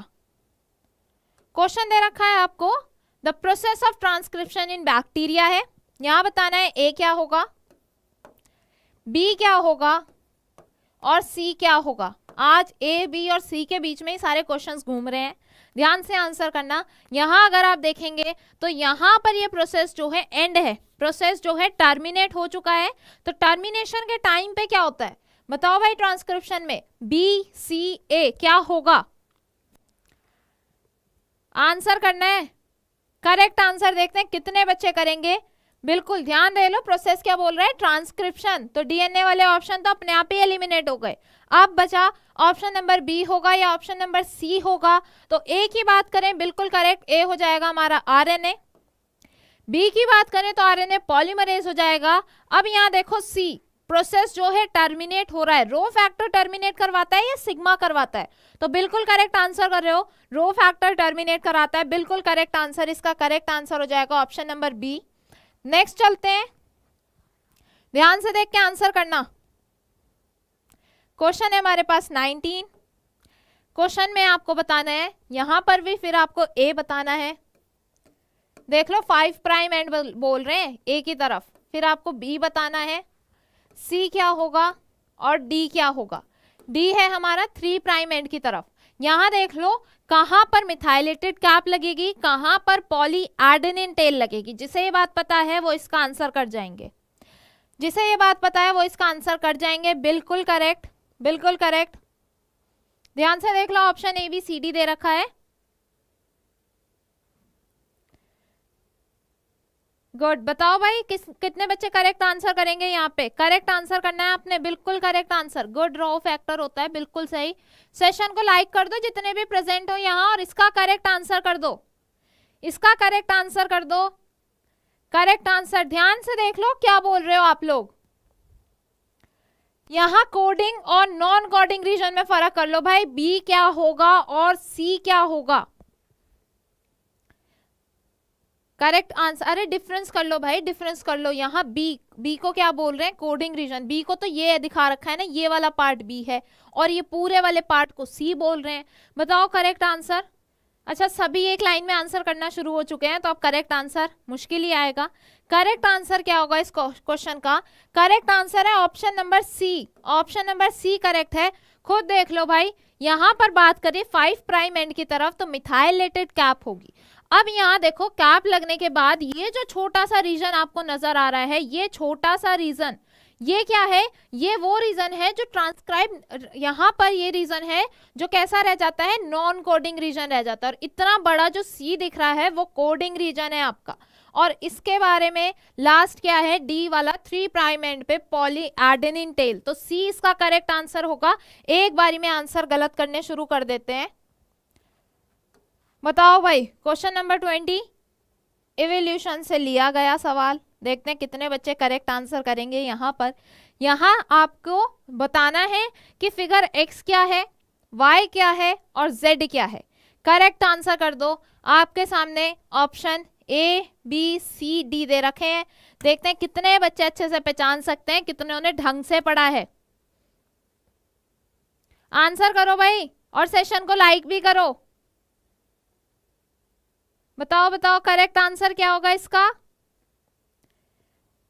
क्वेश्चन दे रखा है आपको the process of transcription in bacteria है यहां बताना है ए क्या होगा बी क्या होगा और सी क्या होगा आज ए बी और सी के बीच में ही सारे क्वेश्चंस घूम रहे हैं ध्यान से आंसर करना यहां अगर आप देखेंगे तो यहाँ पर ये प्रोसेस जो है एंड है प्रोसेस जो है टर्मिनेट हो चुका है तो टर्मिनेशन के टाइम पे क्या होता है बताओ भाई ट्रांसक्रिप्शन में बी सी ए क्या होगा आंसर करना है करेक्ट आंसर देखते हैं कितने बच्चे करेंगे बिल्कुल ध्यान दे लो प्रोसेस क्या बोल रहा है ट्रांसक्रिप्शन तो डीएनए वाले ऑप्शन तो अपने आप ही एलिमिनेट हो गए अब बचा ऑप्शन नंबर बी होगा या ऑप्शन नंबर सी होगा तो ए की बात करें बिल्कुल करेक्ट ए हो जाएगा हमारा आरएनए बी की बात करें तो आरएनए पॉलीमरेज हो जाएगा अब यहाँ देखो सी प्रोसेस जो है टर्मिनेट हो रहा है रो फैक्टर टर्मिनेट करवाता है या सिग्मा करवाता है तो बिल्कुल करेक्ट आंसर कर रहे हो रो फैक्टर टर्मिनेट कराता है बिल्कुल करेक्ट आंसर इसका करेक्ट आंसर हो जाएगा ऑप्शन नंबर बी नेक्स्ट चलते हैं ध्यान से देख के आंसर करना क्वेश्चन है हमारे पास 19 क्वेश्चन में आपको बताना है यहां पर भी फिर आपको ए बताना है देख लो फाइव प्राइम एंड बोल रहे हैं ए की तरफ फिर आपको बी बताना है सी क्या होगा और डी क्या होगा डी है हमारा थ्री प्राइम एंड की तरफ यहाँ देख लो कहाँ पर मिथाइलेटेड कैप लगेगी कहाँ पर पॉली एडन टेल लगेगी जिसे ये बात पता है वो इसका आंसर कर जाएंगे जिसे ये बात पता है वो इसका आंसर कर जाएंगे बिल्कुल करेक्ट बिल्कुल करेक्ट ध्यान से देख लो option A B C D दे रखा है गुड बताओ भाई किस कितने बच्चे करेक्ट आंसर करेंगे यहाँ पे करेक्ट आंसर करना है आपने बिल्कुल correct answer good rho factor होता है बिल्कुल सही सेशन को लाइक कर दो जितने भी प्रेजेंट हो यहाँ और इसका करेक्ट आंसर कर दो इसका करेक्ट आंसर कर दो करेक्ट आंसर ध्यान से देख लो क्या बोल रहे हो आप लोग यहाँ कोडिंग और नॉन कोडिंग रीजन में फर्क कर लो भाई बी क्या होगा और सी क्या होगा करेक्ट आंसर अरे डिफरेंस कर लो भाई डिफरेंस कर लो यहाँ बी बी को क्या बोल रहे हैं कोडिंग रीजन बी को तो ये दिखा रखा है ना ये वाला पार्ट बी है और ये पूरे वाले पार्ट को सी बोल रहे हैं बताओ करेक्ट आंसर अच्छा सभी एक लाइन में आंसर करना शुरू हो चुके हैं तो अब करेक्ट आंसर मुश्किल ही आएगा करेक्ट आंसर क्या होगा इस क्वेश्चन का करेक्ट आंसर है option number C option number C correct है खुद देख लो भाई यहाँ पर बात करें फाइव प्राइम एंड की तरफ तो मिथाइलेटेड कैप होगी अब यहाँ देखो कैप लगने के बाद ये जो छोटा सा रीजन आपको नजर आ रहा है ये छोटा सा रीजन ये क्या है ये वो रीजन है जो ट्रांसक्राइब यहाँ पर ये रीजन है जो कैसा रह जाता है नॉन कोडिंग रीजन रह जाता है और इतना बड़ा जो सी दिख रहा है वो कोडिंग रीजन है आपका और इसके बारे में लास्ट क्या है डी वाला थ्री प्राइम एंड पे पॉली एडेनिन टेल तो सी इसका करेक्ट आंसर होगा एक बारी में आंसर गलत करने शुरू कर देते हैं बताओ भाई क्वेश्चन नंबर ट्वेंटी एवोल्यूशन से लिया गया सवाल देखते हैं कितने बच्चे करेक्ट आंसर करेंगे यहाँ पर यहाँ आपको बताना है कि फिगर एक्स क्या है वाई क्या है और जेड क्या है करेक्ट आंसर कर दो आपके सामने option A B C D दे रखे हैं देखते हैं कितने बच्चे अच्छे से पहचान सकते हैं कितने उन्हें ढंग से पढ़ा है आंसर करो भाई और सेशन को लाइक भी करो बताओ बताओ करेक्ट आंसर क्या होगा इसका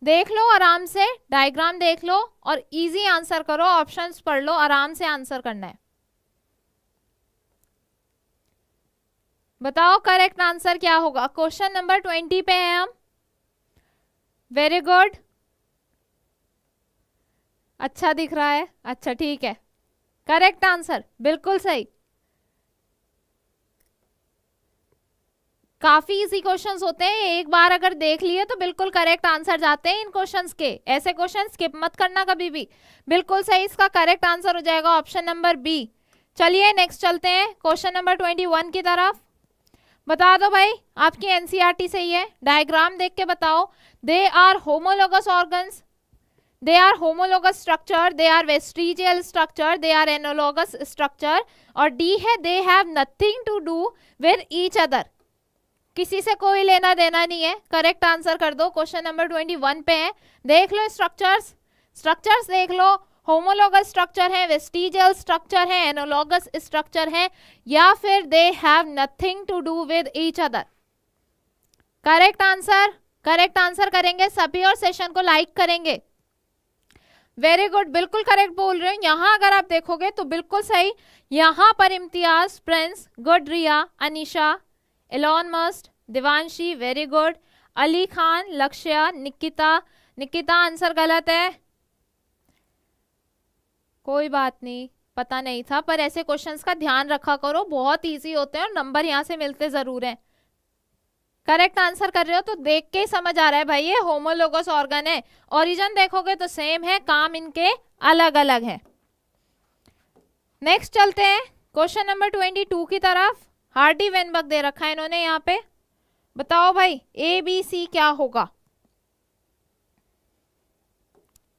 देख लो आराम से डायग्राम देख लो और इजी आंसर करो ऑप्शंस पढ़ लो आराम से आंसर करना है बताओ करेक्ट आंसर क्या होगा क्वेश्चन नंबर ट्वेंटी पे है हम वेरी गुड अच्छा दिख रहा है अच्छा ठीक है करेक्ट आंसर बिल्कुल सही काफी इजी क्वेश्चंस होते हैं एक बार अगर देख लिए तो बिल्कुल करेक्ट आंसर जाते हैं इन क्वेश्चंस के ऐसे क्वेश्चन स्किप मत करना कभी भी बिल्कुल सही इसका करेक्ट आंसर हो जाएगा ऑप्शन नंबर बी चलिए नेक्स्ट चलते हैं क्वेश्चन नंबर ट्वेंटी वन की तरफ बता दो भाई आपकी एनसीईआरटी से ही है डायग्राम देख के बताओ they are homologous organs they are homologous structure they are vestigial structure they are analogous structure और डी है they have nothing to do with each other किसी से कोई लेना देना नहीं है करेक्ट आंसर कर दो क्वेश्चन नंबर ट्वेंटी वन पे है देख लो स्ट्रक्चर्स स्ट्रक्चर्स देख लो होमोलोगस स्ट्रक्चर है वेस्टिजियल स्ट्रक्चर है एनोलॉगस स्ट्रक्चर है या फिर they have nothing to do with each other correct answer correct answer करेंगे सभी और सेशन को लाइक करेंगे वेरी गुड बिल्कुल करेक्ट बोल रहे हो यहाँ अगर आप देखोगे तो बिल्कुल सही यहाँ पर Imtiaz Prince good Riya Anisha Elon Musk Divanshi very good Ali Khan Lakshya Nikita Nikita answer गलत है कोई बात नहीं पता नहीं था पर ऐसे क्वेश्चंस का ध्यान रखा करो बहुत इजी होते हैं और नंबर यहाँ से मिलते ज़रूर हैं करेक्ट आंसर कर रहे हो तो देख के ही समझ आ रहा है भाई ये होमोलोगस ऑर्गन है ओरिजन देखोगे तो सेम है काम इनके अलग अलग है नेक्स्ट चलते हैं क्वेश्चन नंबर ट्वेंटी टू की तरफ हार्डी वेनबर्ग दे रखा है इन्होंने यहाँ पे बताओ भाई ए बी सी क्या होगा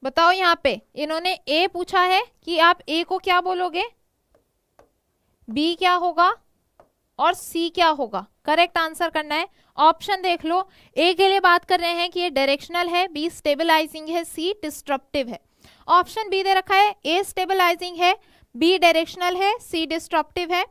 बताओ यहाँ पे इन्होंने ए पूछा है कि आप ए को क्या बोलोगे बी क्या होगा और सी क्या होगा करेक्ट आंसर करना है ऑप्शन देख लो ए के लिए बात कर रहे हैं कि ये डायरेक्शनल है बी स्टेबलाइजिंग है सी डिस्ट्रप्टिव है ऑप्शन बी दे रखा है ए स्टेबलाइजिंग है बी डायरेक्शनल है सी डिस्ट्रप्टिव है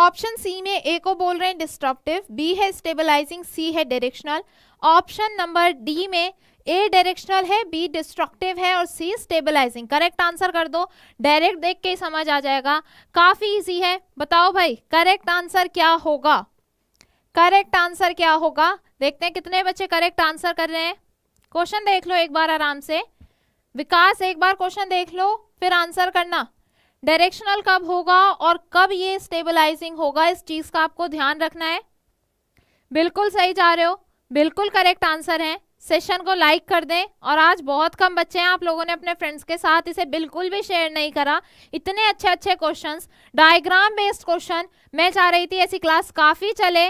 ऑप्शन सी में ए को बोल रहे हैं डिस्ट्रप्टिव बी है स्टेबलाइजिंग सी है डायरेक्शनल ऑप्शन नंबर डी में ए डायरेक्शनल है बी डिस्ट्रक्टिव है और सी स्टेबलाइजिंग करेक्ट आंसर कर दो डायरेक्ट देख के समझ आ जाएगा काफ़ी इजी है बताओ भाई करेक्ट आंसर क्या होगा करेक्ट आंसर क्या होगा देखते हैं कितने बच्चे करेक्ट आंसर कर रहे हैं क्वेश्चन देख लो एक बार आराम से विकास एक बार क्वेश्चन देख लो फिर आंसर करना डायरेक्शनल कब होगा और कब ये स्टेबलाइजिंग होगा इस चीज का आपको ध्यान रखना है बिल्कुल सही जा रहे हो बिल्कुल करेक्ट आंसर है सेशन को लाइक कर दें और आज बहुत कम बच्चे हैं आप लोगों ने अपने फ्रेंड्स के साथ इसे बिल्कुल भी शेयर नहीं करा इतने अच्छे अच्छे क्वेश्चंस डायग्राम बेस्ड क्वेश्चन मैं चाह रही थी ऐसी क्लास काफ़ी चले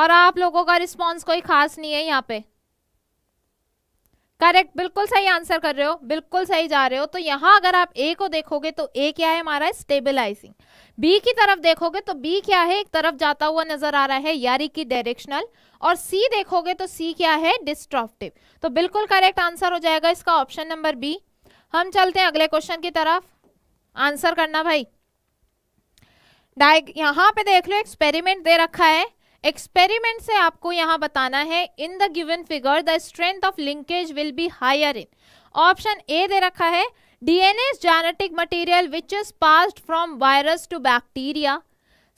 और आप लोगों का रिस्पॉन्स कोई खास नहीं है यहाँ पे करेक्ट बिल्कुल सही आंसर कर रहे हो बिल्कुल सही जा रहे हो तो यहाँ अगर आप ए को देखोगे तो ए क्या है हमारा स्टेबलाइजिंग बी की तरफ देखोगे तो बी क्या है एक तरफ जाता हुआ नजर आ रहा है यारी की डायरेक्शनल और सी देखोगे तो सी क्या है डिस्ट्रॉक्टिव तो बिल्कुल करेक्ट आंसर हो जाएगा इसका ऑप्शन नंबर बी हम चलते हैं अगले क्वेश्चन की तरफ आंसर करना भाई डाय यहाँ पे देख लो एक्सपेरिमेंट दे रखा है एक्सपेरिमेंट से आपको यहाँ बताना है in the given figure the strength of linkage will be higher in option A दे रखा है DNA genetic material which is passed from virus to bacteria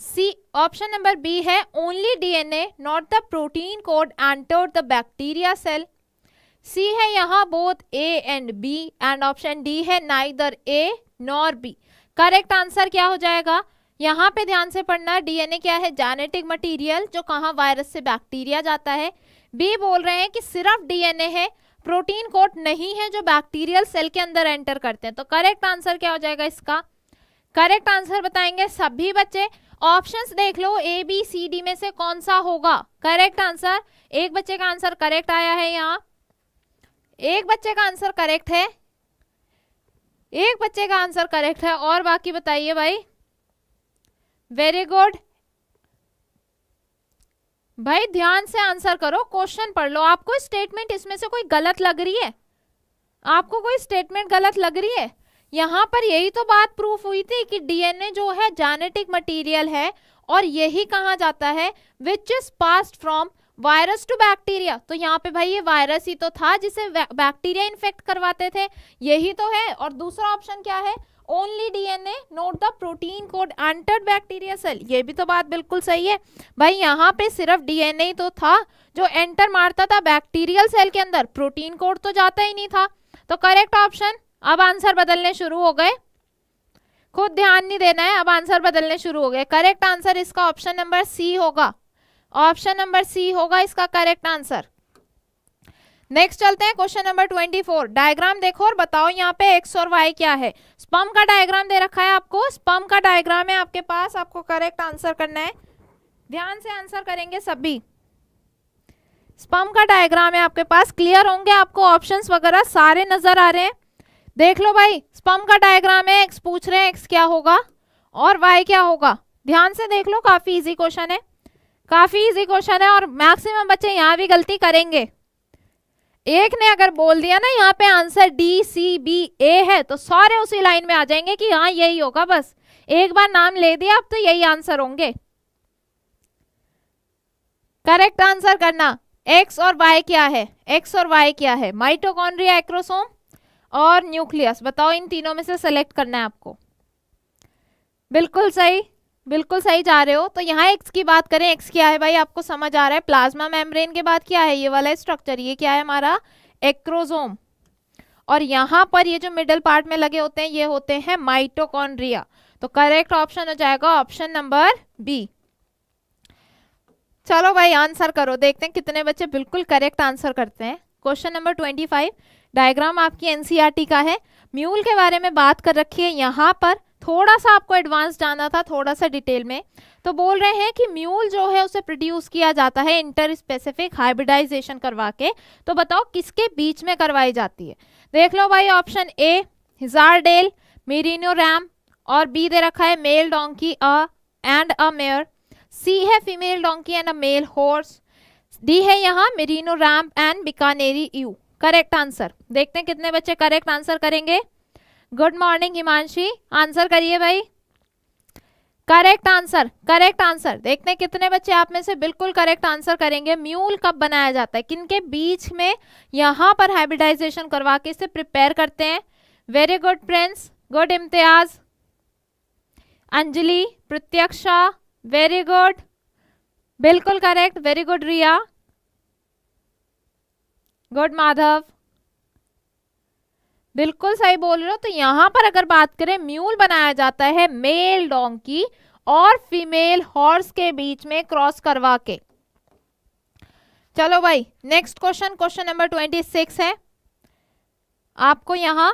C option number B है only DNA not the protein code enter the bacteria cell C है यहाँ both A and B and option D है neither A nor B correct answer क्या हो जाएगा यहाँ पे ध्यान से पढ़ना डीएनए क्या है जेनेटिक मटेरियल जो कहाँ वायरस से बैक्टीरिया जाता है बी बोल रहे हैं कि सिर्फ डीएनए है प्रोटीन कोट नहीं है जो बैक्टीरियल सेल के अंदर एंटर करते हैं तो करेक्ट आंसर क्या हो जाएगा इसका करेक्ट आंसर बताएंगे सभी बच्चे ऑप्शंस देख लो ए बी सी डी में से कौन सा होगा करेक्ट आंसर एक बच्चे का आंसर करेक्ट आया है यहाँ एक बच्चे का आंसर करेक्ट है एक बच्चे का आंसर करेक्ट है और बाकी बताइए भाई वेरी गुड भाई ध्यान से आंसर करो क्वेश्चन पढ़ लो आपको स्टेटमेंट इसमें से कोई गलत लग रही है आपको कोई स्टेटमेंट गलत लग रही है यहाँ पर यही तो बात प्रूफ हुई थी कि डीएनए जो है जेनेटिक मटेरियल है और यही कहा जाता है which is passed from virus to bacteria तो यहाँ पे भाई ये वायरस ही तो था जिसे बैक्टीरिया इन्फेक्ट करवाते थे यही तो है और दूसरा ऑप्शन क्या है only DNA not the protein code entered bacteria cell ये भी तो बात बिल्कुल सही है भाई यहाँ पे सिर्फ डीएनए ए तो था जो एंटर मारता था बैक्टीरियल सेल के अंदर प्रोटीन कोड तो जाता ही नहीं था तो करेक्ट ऑप्शन अब आंसर बदलने शुरू हो गए खुद ध्यान नहीं देना है अब आंसर बदलने शुरू हो गए करेक्ट आंसर इसका ऑप्शन नंबर सी होगा ऑप्शन नंबर सी होगा इसका करेक्ट आंसर नेक्स्ट चलते हैं question number twenty four diagram देखो और बताओ यहाँ पे एक्स और वाई क्या है स्पम का डायग्राम दे रखा है आपको स्पम का डायग्राम है आपके पास आपको करेक्ट आंसर करना है ध्यान से आंसर करेंगे सभी स्पम का डायग्राम है आपके पास क्लियर होंगे आपको ऑप्शंस वगैरह सारे नजर आ रहे हैं देख लो भाई स्पम का डायग्राम है एक्स पूछ रहे हैं एक्स क्या होगा और वाई क्या होगा ध्यान से देख लो काफी इजी क्वेश्चन है काफी इजी क्वेश्चन है और मैक्सिमम बच्चे यहाँ भी गलती करेंगे एक ने अगर बोल दिया ना यहाँ पे answer D C B A है तो सारे उसी लाइन में आ जाएंगे कि हाँ यही होगा बस एक बार नाम ले दिया अब तो यही आंसर होंगे करेक्ट आंसर करना एक्स और वाई क्या है एक्स और वाई क्या है माइटोकॉन्ड्रिया एक्रोसोम और न्यूक्लियस बताओ इन तीनों में से सेलेक्ट करना है आपको बिल्कुल सही बिल्कुल सही जा रहे हो तो यहाँ एक्स की बात करें एक्स क्या है भाई आपको समझ आ रहा है प्लाज्मा मेम्ब्रेन के बाद क्या है ये वाला स्ट्रक्चर ये क्या है हमारा एक्रोजोम और यहाँ पर ये जो मिडल पार्ट में लगे होते हैं ये होते हैं माइटोकॉन्ड्रिया तो करेक्ट ऑप्शन हो जाएगा ऑप्शन नंबर बी चलो भाई आंसर करो देखते हैं कितने बच्चे बिल्कुल करेक्ट आंसर करते हैं question number twenty five diagram आपकी एनसीईआरटी e का है म्यूल के बारे में बात कर रखी है यहाँ पर थोड़ा सा आपको एडवांस जाना था थोड़ा सा डिटेल में तो बोल रहे हैं कि म्यूल जो है उसे प्रोड्यूस किया जाता है इंटर स्पेसिफिक हाइब्रिडाइजेशन करवा के तो बताओ किसके बीच में करवाई जाती है देख लो भाई ऑप्शन ए डेल मेरीनो रैम और बी दे रखा है male donkey a and a mare C है female donkey and a male horse D है यहाँ merino ram and Bikaneri ewe correct answer देखते हैं कितने बच्चे करेक्ट आंसर करेंगे गुड मॉर्निंग हिमांशी आंसर करिए भाई करेक्ट आंसर करेक्ट आंसर देखते हैं कितने बच्चे आप में से बिल्कुल करेक्ट आंसर करेंगे म्यूल कब बनाया जाता है किनके बीच में यहाँ पर हाइब्रिडाइजेशन करवा के इसे प्रिपेयर करते हैं very good Prince good Imtiyaz Anjali Pratyaksha very good बिल्कुल correct very good Riya good Madhav बिल्कुल सही बोल रहे हो तो यहाँ पर अगर बात करें म्यूल बनाया जाता है मेल डोंकी और फीमेल हॉर्स के बीच में क्रॉस करवा के चलो भाई next question question number twenty six है आपको यहाँ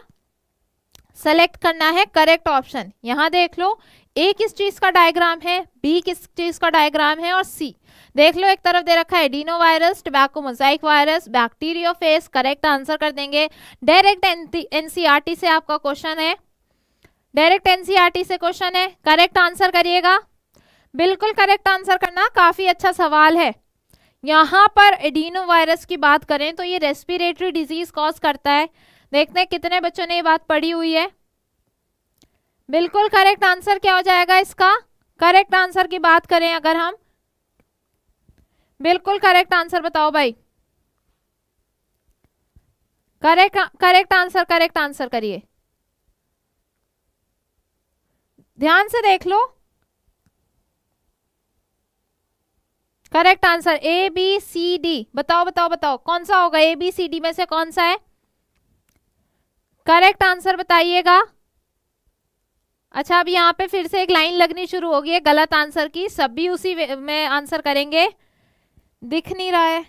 सेलेक्ट करना है करेक्ट ऑप्शन यहाँ देख लो ए किस चीज का डायग्राम है बी किस चीज का डायग्राम है और सी देख लो एक तरफ दे रखा है डीनो virus tobacco mosaic virus bacteriophage correct answer कर देंगे डायरेक्ट एनसीआरटी से आपका क्वेश्चन है डायरेक्ट एनसीआरटी से क्वेश्चन है करेक्ट आंसर करिएगा बिल्कुल करेक्ट आंसर करना काफी अच्छा सवाल है यहाँ पर एडीनो वायरस की बात करें तो ये रेस्पिरेटरी डिजीज कॉज करता है देखते हैं कितने बच्चों ने ये बात पढ़ी हुई है बिल्कुल करेक्ट आंसर क्या हो जाएगा इसका करेक्ट आंसर की बात करें अगर हम बिल्कुल करेक्ट आंसर बताओ भाई correct correct answer correct answer करिए ध्यान से देख लो correct answer A B C D बताओ बताओ बताओ कौन सा होगा ए बी सी डी में से कौन सा है करेक्ट आंसर बताइएगा अच्छा अब यहाँ पे फिर से एक लाइन लगनी शुरू होगी गलत आंसर की सब भी उसी में आंसर करेंगे दिख नहीं रहा है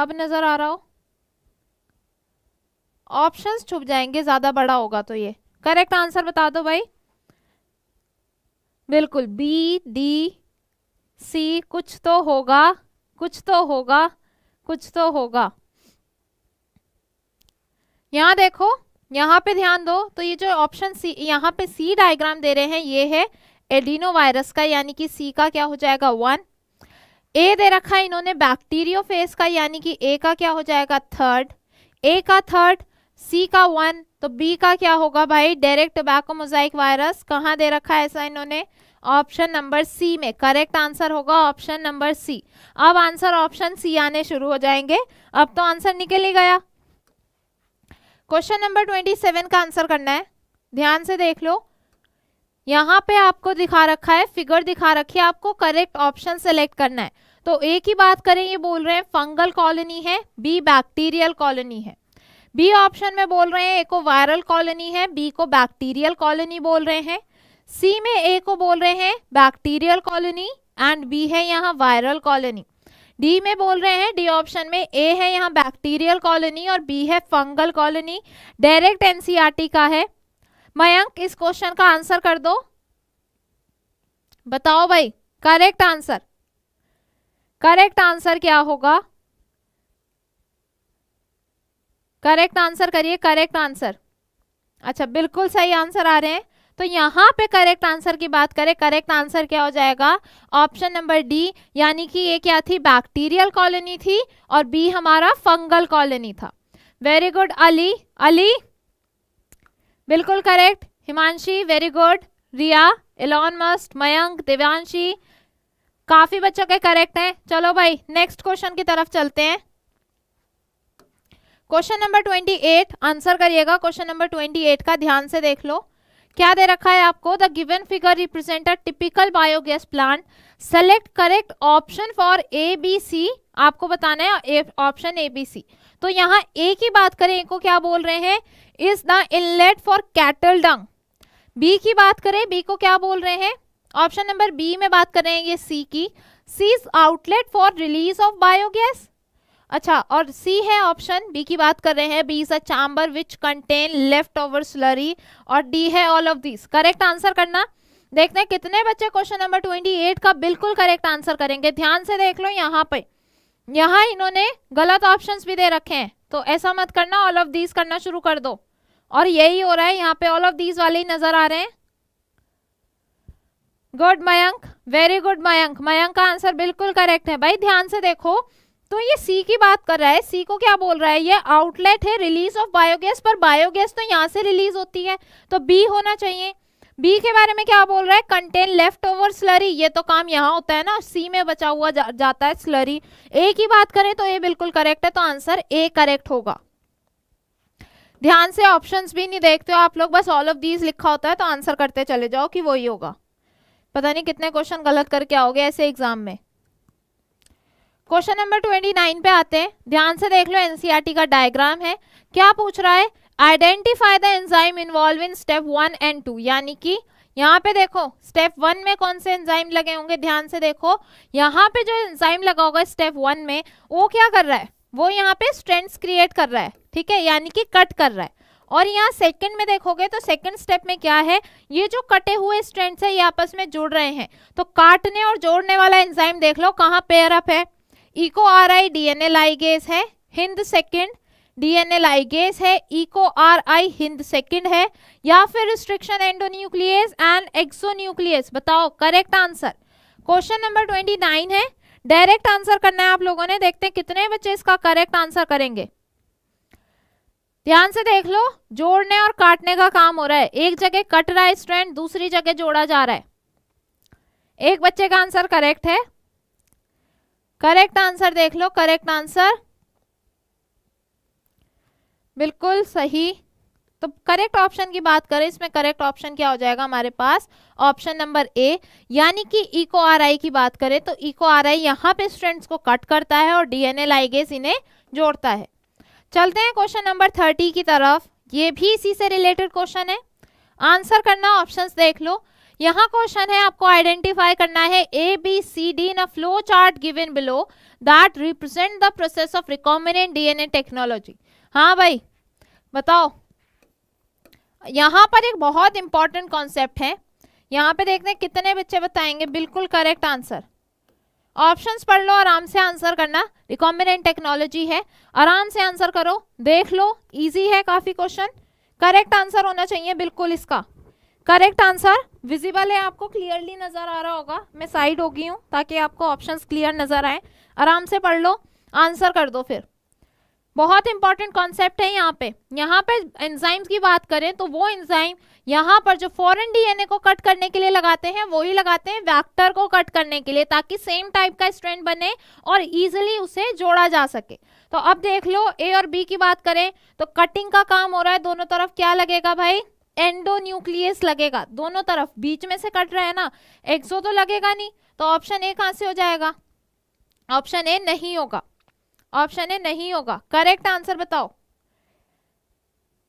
अब नज़र आ रहा हो ऑप्शंस छुप जाएंगे ज़्यादा बड़ा होगा तो ये करेक्ट आंसर बता दो भाई बिल्कुल बी डी सी कुछ तो होगा कुछ तो होगा कुछ तो होगा यहाँ देखो यहाँ पे ध्यान दो तो ये जो ऑप्शन सी यहाँ पे सी डायग्राम दे रहे हैं ये है वायरस का यानी कि सी का क्या हो जाएगा वन ए दे रखा है इन्होंने फेस का यानी कि ए का क्या हो जाएगा थर्ड ए का थर्ड सी का वन तो बी का क्या होगा भाई डायरेक्ट टोबैको मोजाइक वायरस कहाँ दे रखा है ऐसा इन्होंने ऑप्शन नंबर सी में करेक्ट आंसर होगा ऑप्शन नंबर सी अब आंसर ऑप्शन सी आने शुरू हो जाएंगे अब तो आंसर निकल ही गया क्वेश्चन नंबर ट्वेंटी सेवन का आंसर करना है ध्यान से देख लो यहाँ पे आपको दिखा रखा है फिगर दिखा रखी है आपको करेक्ट ऑप्शन सेलेक्ट करना है तो ए की बात करें ये बोल रहे हैं फंगल कॉलोनी है बी बैक्टीरियल कॉलोनी है बी ऑप्शन में बोल रहे हैं ए को वायरल कॉलोनी है बी को बैक्टीरियल कॉलोनी बोल रहे हैं सी में ए को बोल रहे हैं बैक्टीरियल कॉलोनी एंड बी है यहाँ वायरल कॉलोनी डी में बोल रहे हैं डी ऑप्शन में ए है यहाँ बैक्टीरियल कॉलोनी और बी है फंगल कॉलोनी डायरेक्ट एनसीईआरटी का है मयंक इस क्वेश्चन का आंसर कर दो बताओ भाई करेक्ट आंसर करेक्ट आंसर क्या होगा करेक्ट आंसर करिए करेक्ट आंसर अच्छा बिल्कुल सही आंसर आ रहे हैं तो यहाँ पे करेक्ट आंसर की बात करें करेक्ट आंसर क्या हो जाएगा ऑप्शन नंबर डी यानी कि ये क्या थी बैक्टीरियल कॉलोनी थी और बी हमारा फंगल कॉलोनी था वेरी गुड अली अली बिल्कुल correct Himanshi very good Riya Elon Musk Mayank Divyanshi काफी बच्चों के करेक्ट हैं चलो भाई नेक्स्ट क्वेश्चन की तरफ चलते हैं question number twenty eight answer करिएगा क्वेश्चन नंबर ट्वेंटी एट का ध्यान से देख लो क्या दे रखा है आपको the given figure represent a typical biogas plant select correct option for A B C आपको बताना है ऑप्शन ए बी सी तो यहाँ ए की बात करें को क्या बोल रहे हैं is the inlet for cattle dung B की बात करें बी को क्या बोल रहे हैं ऑप्शन नंबर बी में बात कर रहे हैं ये सी की C is outlet for release of biogas अच्छा और सी है ऑप्शन बी की बात कर रहे हैं B is a chamber which contain left over slurry और डी है all of this correct answer करना देखते हैं कितने बच्चे क्वेश्चन नंबर ट्वेंटी एट का बिल्कुल करेक्ट आंसर करेंगे ध्यान से देख लो यहाँ पे यहाँ इन्होंने गलत ऑप्शंस भी दे रखे हैं तो ऐसा मत करना ऑल ऑफ दीज करना शुरू कर दो और यही हो रहा है यहाँ पे ऑल ऑफ दीज वाले ही नजर आ रहे हैं good Mayank very good Mayank Mayank का आंसर बिल्कुल करेक्ट है भाई ध्यान से देखो तो ये सी की बात कर रहा है सी को क्या बोल रहा है ये आउटलेट है रिलीज ऑफ बायोगैस पर बायोगैस तो यहाँ से रिलीज होती है तो बी होना चाहिए बी के बारे में क्या बोल रहा है कंटेन लेफ्ट ओवर स्लरी ये तो काम यहाँ होता है ना सी में बचा हुआ जा, जाता है स्लरी ए की बात करें तो ए बिल्कुल करेक्ट है तो आंसर ए करेक्ट होगा ध्यान से ऑप्शंस भी नहीं देखते हो आप लोग बस ऑल ऑफ दीज लिखा होता है तो आंसर करते चले जाओ कि वही होगा पता नहीं कितने क्वेश्चन गलत करके आओगे ऐसे एग्जाम में क्वेश्चन नंबर ट्वेंटी नाइन पे आते हैं ध्यान से देख लो एनसीआरटी e का डायग्राम है क्या पूछ रहा है identify the enzyme involve in step one and two यानी कि यहाँ पे देखो स्टेप वन में कौन से एंजाइम लगे होंगे ध्यान से देखो यहाँ पे जो एंजाइम लगा होगा स्टेप वन में वो क्या कर रहा है वो यहाँ पे स्ट्रेंड्स क्रिएट कर रहा है ठीक है यानी कि कट कर रहा है और यहाँ सेकंड में देखोगे तो सेकंड स्टेप में क्या है ये जो कटे हुए स्ट्रेंड्स है ये आपस में जुड़ रहे हैं तो काटने और जोड़ने वाला एंजाइम देख लो कहाँ पेयरअप है Eco R I D N A ligase है हिंद सेकेंड डीएनए लाइगेस है Eco e R I Hind second है या फिर रिस्ट्रिक्शन एंडोन्यूक्लियस एंड एक्सोन्यूक्लियस बताओ correct answer question number twenty nine है डायरेक्ट आंसर करना है आप लोगों ने देखते हैं कितने बच्चे इसका करेक्ट आंसर करेंगे ध्यान से देख लो जोड़ने और काटने का काम हो रहा है एक जगह कट रहा है स्ट्रेंड दूसरी जगह जोड़ा जा रहा है एक बच्चे का आंसर करेक्ट है करेक्ट आंसर देख लो करेक्ट आंसर बिल्कुल सही तो करेक्ट ऑप्शन की बात करें इसमें करेक्ट ऑप्शन क्या हो जाएगा हमारे पास ऑप्शन नंबर ए यानी कि इको आर आई की बात करें तो इको आर आई यहाँ पे स्टूडेंट्स को कट करता है और डीएनए लाइगेज इन्हें जोड़ता है चलते हैं क्वेश्चन नंबर थर्टी की तरफ ये भी इसी से रिलेटेड क्वेश्चन है आंसर करना ऑप्शन देख लो यहाँ क्वेश्चन है आपको आइडेंटिफाई करना है A B C D in a flow chart given below that represent the process of recombinant DNA technology हाँ भाई बताओ यहाँ पर एक बहुत इंपॉर्टेंट कॉन्सेप्ट है यहाँ पे देखते हैं कितने बच्चे बताएंगे बिल्कुल करेक्ट आंसर ऑप्शंस पढ़ लो आराम से आंसर करना रिकॉम्बिनेंट टेक्नोलॉजी है आराम से आंसर करो देख लो इजी है काफ़ी क्वेश्चन करेक्ट आंसर होना चाहिए बिल्कुल इसका करेक्ट आंसर विजिबल है आपको क्लियरली नज़र आ रहा होगा मैं साइड होगी हूँ ताकि आपको ऑप्शन क्लियर नज़र आए आराम से पढ़ लो आंसर कर दो फिर बहुत इंपॉर्टेंट कॉन्सेप्ट है यहाँ पे यहाँ पे एंजाइम्स की बात करें तो वो एंजाइम यहाँ पर जो फॉरेन डीएनए को कट करने के लिए लगाते हैं वही लगाते हैं वैक्टर को कट करने के लिए ताकि सेम टाइप का स्ट्रेंड बने और इजिली उसे जोड़ा जा सके तो अब देख लो ए और बी की बात करें तो कटिंग का काम हो रहा है दोनों तरफ क्या लगेगा भाई एंडोन्यूक्लियस लगेगा दोनों तरफ बीच में से कट रहा है ना एक्सो तो लगेगा नहीं तो ऑप्शन ए कहाँ से हो जाएगा ऑप्शन ए नहीं होगा ऑप्शन ए नहीं होगा करेक्ट आंसर बताओ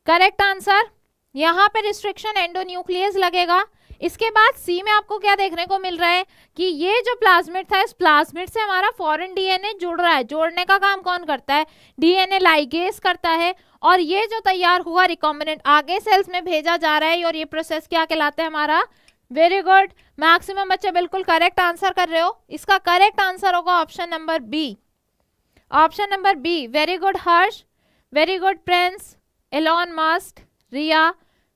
करेक्ट आंसर यहाँ पे रिस्ट्रिक्शन एंडोन्यूक्लियस लगेगा इसके बाद सी में आपको क्या देखने को मिल रहा है कि ये जो प्लाज्मिड था इस प्लाज्मिड से हमारा फॉरेन डीएनए जुड़ रहा है जोड़ने का काम कौन करता है डीएनए लाइगेस करता है और ये जो तैयार हुआ रिकॉम्बिनेंट आगे सेल्स में भेजा जा रहा है और ये प्रोसेस क्या कहलाते हैं हमारा वेरी गुड मैक्सिमम बच्चे बिल्कुल करेक्ट आंसर कर रहे हो इसका करेक्ट आंसर होगा option number B option number B very good Harsh very good Prince Elon Musk Riya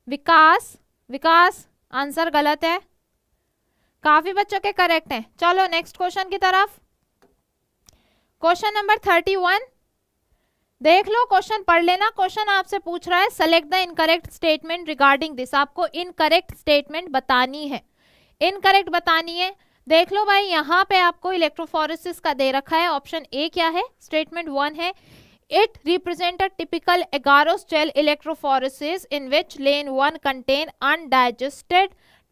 Vikas Vikas answer गलत है काफी बच्चों के करेक्ट हैं चलो नेक्स्ट क्वेश्चन की तरफ क्वेश्चन नंबर थर्टी वन देख लो क्वेश्चन पढ़ लेना क्वेश्चन आपसे पूछ रहा है select the incorrect statement regarding this आपको इनकरेक्ट स्टेटमेंट बतानी है इनकरेक्ट बतानी है देख लो भाई यहाँ पे आपको इलेक्ट्रोफोरेसिस का दे रखा है ऑप्शन ए क्या है स्टेटमेंट वन है it represent a typical agarose gel electrophoresis in which lane one contain undigested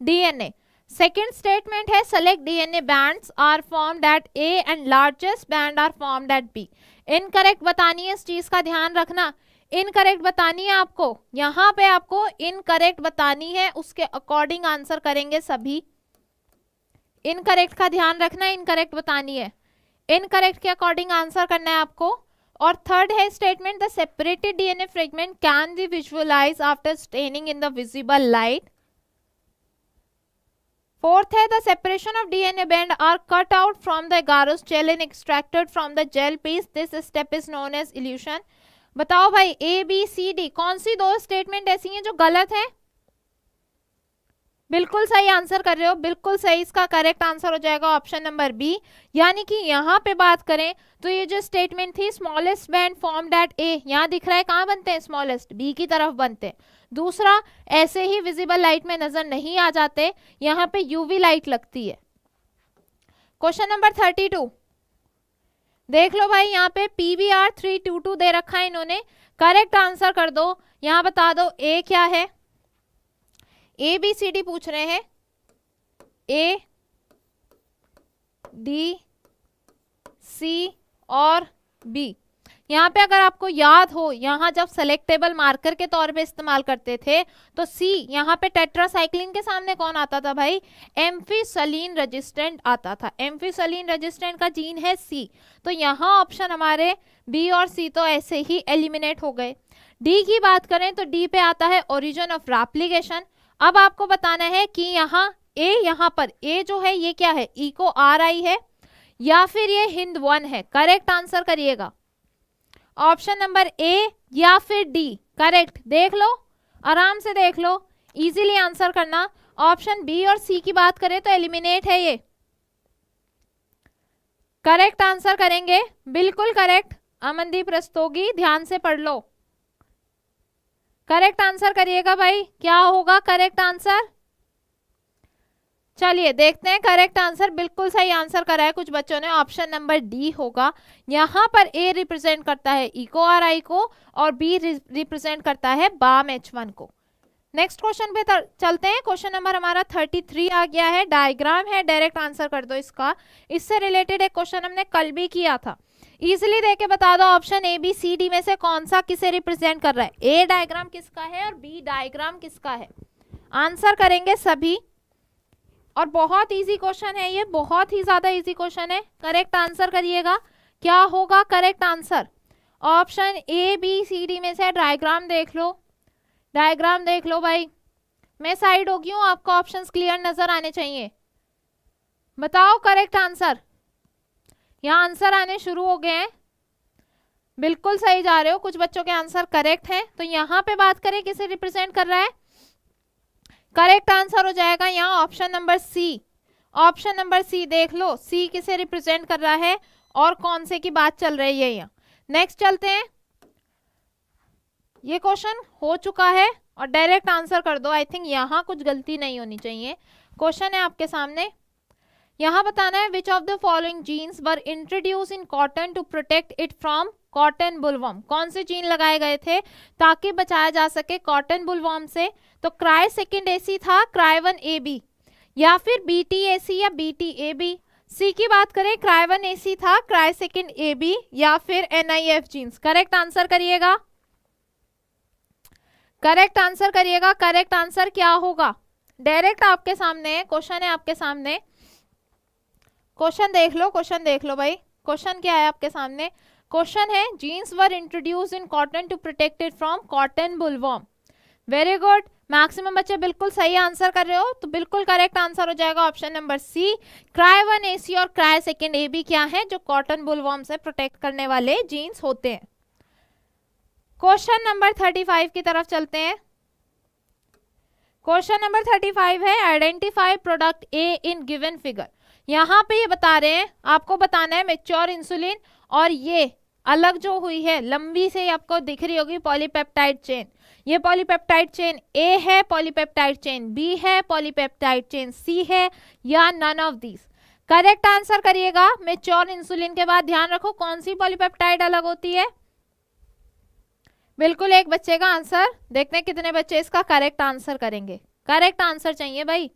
DNA second statement है select DNA band are form that A and largest band are form that B incorrect बतानी है इस चीज का ध्यान रखना incorrect बतानी है आपको यहाँ पे आपको इनकरेक्ट बतानी है उसके अकॉर्डिंग आंसर करेंगे सभी इनकरेक्ट का ध्यान रखना है इनकरेक्ट बतानी है इनकरेक्ट के अकॉर्डिंग आंसर करना है आपको और थर्ड है statement the separated DNA fragment can be visualise after staining in the visible light fourth है the separation of DNA band are cut out from the agarose gel and extracted from the gel piece this step is known as elution बताओ भाई ए B C D कौन सी दो statement ऐसी हैं जो गलत हैं बिल्कुल सही आंसर कर रहे हो बिल्कुल सही इसका करेक्ट आंसर हो जाएगा ऑप्शन नंबर बी यानी कि यहाँ पे बात करें तो ये जो स्टेटमेंट थी smallest band form that A यहाँ दिख रहा है कहाँ बनते हैं स्मॉलेस्ट बी की तरफ बनते हैं दूसरा ऐसे ही विजिबल लाइट में नजर नहीं आ जाते यहाँ पे यूवी लाइट लगती है क्वेश्चन नंबर थर्टी टू देख लो भाई यहाँ पे P B R three two two दे रखा है इन्होंने करेक्ट आंसर कर दो यहाँ बता दो ए क्या है ए बी सी डी पूछ रहे हैं ए डी सी और बी यहाँ पे अगर आपको याद हो यहाँ जब सेलेक्टेबल मार्कर के तौर पे इस्तेमाल करते थे तो सी यहाँ पे टेट्रासाइक्लिन के सामने कौन आता था भाई एम्फीसलिन रेजिस्टेंट आता था एम्फीसलिन रेजिस्टेंट का जीन है सी तो यहाँ ऑप्शन हमारे बी और सी तो ऐसे ही एलिमिनेट हो गए डी की बात करें तो डी पे आता है ओरिजिन ऑफ रेप्लीकेशन अब आपको बताना है कि यहाँ ए यहाँ पर ए जो है ये क्या है इको आर आई है या फिर ये हिंद वन है करेक्ट आंसर करिएगा ऑप्शन नंबर ए या फिर डी करेक्ट देख लो आराम से देख लो इजीली आंसर करना ऑप्शन बी और सी की बात करें तो एलिमिनेट है ये करेक्ट आंसर करेंगे बिल्कुल करेक्ट अमनदीप रस्तोगी ध्यान से पढ़ लो करेक्ट आंसर करिएगा भाई क्या होगा करेक्ट आंसर चलिए देखते हैं करेक्ट आंसर बिल्कुल सही आंसर करा है कुछ बच्चों ने ऑप्शन नंबर डी होगा यहाँ पर ए रिप्रेजेंट करता है इको आर आई को और बी रिप्रेजेंट करता है बाम एच वन को नेक्स्ट क्वेश्चन पे चलते हैं क्वेश्चन नंबर हमारा थर्टी थ्री आ गया है डायग्राम है डायरेक्ट आंसर कर दो इसका इससे रिलेटेड एक क्वेश्चन हमने कल भी किया था इजिली दे के बता दो option A B C D में से कौन सा किसे रिप्रेजेंट कर रहा है ए डायग्राम किसका है और बी डायग्राम किसका है आंसर करेंगे सभी और बहुत इजी क्वेश्चन है ये बहुत ही ज़्यादा इजी क्वेश्चन है करेक्ट आंसर करिएगा क्या होगा correct answer option A B C D में से डायग्राम देख लो डायग्राम देख लो भाई मैं साइड होगी हूँ आपको ऑप्शंस क्लियर नज़र आने चाहिए बताओ करेक्ट आंसर यहाँ आंसर आने शुरू हो गए हैं बिल्कुल सही जा रहे हो कुछ बच्चों के आंसर करेक्ट हैं तो यहाँ पे बात करें किसे रिप्रेजेंट कर रहा है करेक्ट आंसर हो जाएगा यहाँ option number C option number C देख लो सी किसे रिप्रेजेंट कर रहा है और कौन से की बात चल रही है यहाँ नेक्स्ट चलते हैं ये क्वेश्चन हो चुका है और डायरेक्ट आंसर कर दो आई थिंक यहाँ कुछ गलती नहीं होनी चाहिए क्वेश्चन है आपके सामने यहाँ बताना है which of the following genes were introduce in cotton to protect it from cotton bollworm कौन से जीन लगाए गए थे ताकि बचाया जा सके कॉटन बुलवॉम से तो क्राई सेकेंड ए सी था क्राइवन ए बी या फिर बी टी ए सी या B T A B C की बात करें क्राइवन ए सी था क्राई सेकेंड ए बी या फिर N I F genes correct answer करिएगा करेक्ट आंसर करिएगा करेक्ट आंसर क्या होगा डायरेक्ट आपके सामने है क्वेश्चन है आपके सामने क्वेश्चन देख लो क्वेश्चन देख लो भाई क्वेश्चन क्या है आपके सामने क्वेश्चन है genes were introduce in cotton to protect it from cotton bollworm very good maximum बच्चे बिल्कुल सही आंसर कर रहे हो तो बिल्कुल करेक्ट आंसर हो जाएगा option number C cry one A और क्राय सेकेंड ए बी क्या है जो कॉटन बुलवॉम से प्रोटेक्ट करने वाले जीन्स होते हैं क्वेश्चन नंबर थर्टी फाइव की तरफ चलते हैं क्वेश्चन नंबर थर्टी फाइव है identify product A in given figure यहाँ पे ये बता रहे हैं आपको बताना है मेच्योर इंसुलिन और ये अलग जो हुई है लंबी से आपको दिख रही होगी पॉलीपेप्टाइड चेन ये पॉलीपेप्टाइड चेन ए है पॉलीपेप्टाइड चेन बी है पॉलीपेप्टाइड चेन सी है या none of this correct answer करिएगा मेच्योर इंसुलिन के बाद ध्यान रखो कौन सी पॉलीपेप्टाइड अलग होती है बिल्कुल एक बच्चे का आंसर देखते हैं कितने बच्चे इसका करेक्ट आंसर करेंगे करेक्ट आंसर चाहिए भाई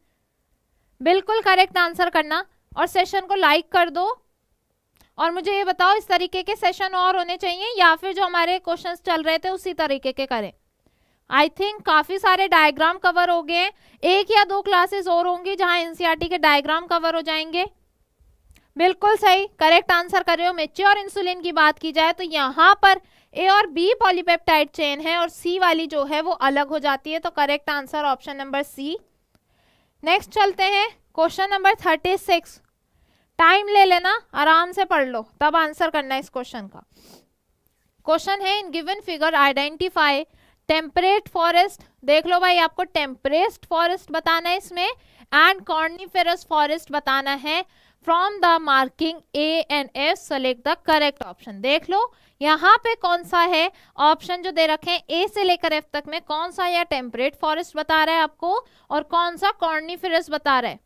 बिल्कुल करेक्ट आंसर करना और सेशन को लाइक कर दो और मुझे ये बताओ इस तरीके के सेशन और होने चाहिए या फिर जो हमारे क्वेश्चंस चल रहे थे उसी तरीके के करें आई थिंक काफ़ी सारे डायग्राम कवर हो गए एक या दो क्लासेस और होंगी जहां एनसीईआरटी e के डायग्राम कवर हो जाएंगे बिल्कुल सही करेक्ट आंसर कर रहे हो मेच्योर इंसुलिन की बात की जाए तो यहाँ पर ए और बी पॉलीपेप्टाइड चेन है और सी वाली जो है वो अलग हो जाती है तो correct answer option number C next चलते हैं question number thirty six time ले लेना आराम से पढ़ लो तब आंसर करना है इस क्वेश्चन का क्वेश्चन है in given figure identify temperate forest देख लो भाई आपको टेम्परेस्ट फॉरेस्ट बताना है इसमें एंड कॉर्निफेरस फॉरेस्ट बताना है from the marking A and F select the correct option देख लो यहाँ पे कौन सा है ऑप्शन जो दे रखे हैं ए से लेकर एफ तक में कौन सा या टेम्परेट फॉरेस्ट बता रहा है आपको और कौन सा कॉर्निफेरस बता रहा है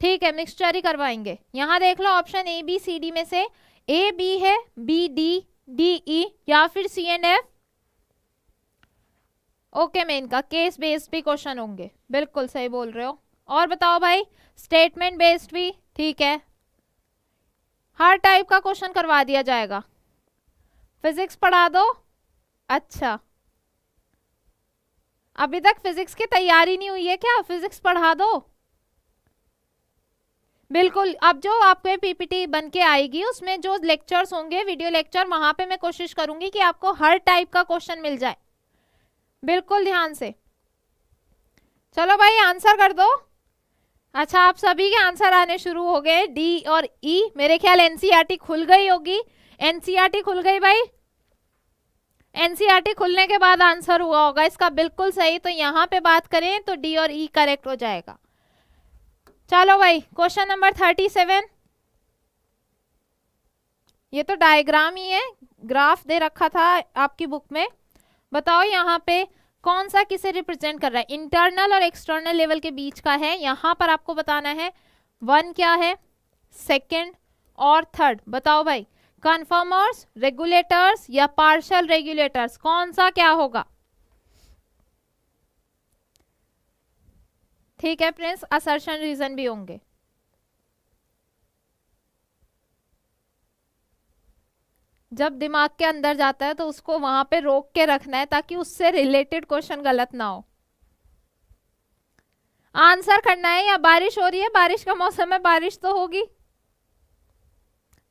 ठीक है मिक्सचर ही करवाएंगे यहाँ देख लो option A B C D में से ए बी है बी डी डी ई या फिर सी एंड एफ ओके मैं इनका केस बेस्ड भी क्वेश्चन होंगे बिल्कुल सही बोल रहे हो और बताओ भाई स्टेटमेंट बेस्ड भी ठीक है हर टाइप का क्वेश्चन करवा दिया जाएगा फिजिक्स पढ़ा दो अच्छा अभी तक फिजिक्स की तैयारी नहीं हुई है क्या फिजिक्स पढ़ा दो बिल्कुल अब जो आपके पीपीटी बन के आएगी उसमें जो लेक्चर्स होंगे वीडियो लेक्चर वहां पे मैं कोशिश करूंगी कि आपको हर टाइप का क्वेश्चन मिल जाए बिल्कुल ध्यान से चलो भाई आंसर कर दो अच्छा आप सभी के आंसर आने शुरू हो गए डी और ई e, मेरे ख्याल एनसीईआरटी e खुल गई होगी एनसीईआरटी e खुल गई भाई एनसीईआरटी e खुलने के बाद आंसर हुआ होगा इसका बिल्कुल सही तो यहाँ पे बात करें तो डी और ई e करेक्ट हो जाएगा चलो भाई क्वेश्चन नंबर थर्टी सेवन ये तो डायग्राम ही है ग्राफ दे रखा था आपकी बुक में बताओ यहाँ पे कौन सा किसे रिप्रेजेंट कर रहा है इंटरनल और एक्सटर्नल लेवल के बीच का है यहाँ पर आपको बताना है वन क्या है सेकंड और थर्ड बताओ भाई कन्फर्मर्स रेगुलेटर्स या पार्शल रेगुलेटर्स कौन सा क्या होगा ठीक है प्रिंस असर्शन रीजन भी होंगे जब दिमाग के अंदर जाता है तो उसको वहां पे रोक के रखना है ताकि उससे रिलेटेड क्वेश्चन गलत ना हो आंसर करना है या बारिश हो रही है बारिश का मौसम है बारिश तो होगी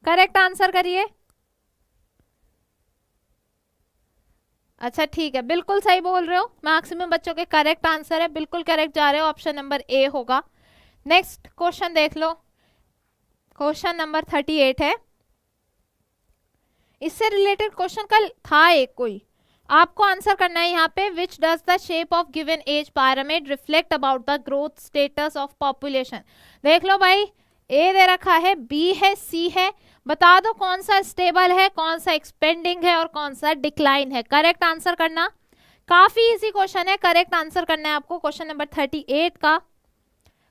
करेक्ट आंसर करिए अच्छा ठीक है बिल्कुल सही बोल रहे हो मैक्सिमम बच्चों के करेक्ट आंसर है बिल्कुल करेक्ट जा रहे हो ऑप्शन नंबर ए होगा नेक्स्ट क्वेश्चन देख लो क्वेश्चन नंबर थर्टी एट है इससे रिलेटेड क्वेश्चन कल था एक कोई आपको आंसर करना है यहाँ पे which does the shape of given age pyramid reflect about the growth status of population देख लो भाई ए दे रखा है बी है सी है बता दो कौन सा स्टेबल है कौन सा एक्सपेंडिंग है और कौन सा डिक्लाइन है करेक्ट आंसर करना काफी इजी क्वेश्चन है करेक्ट आंसर करना है आपको क्वेश्चन नंबर थर्टी एट का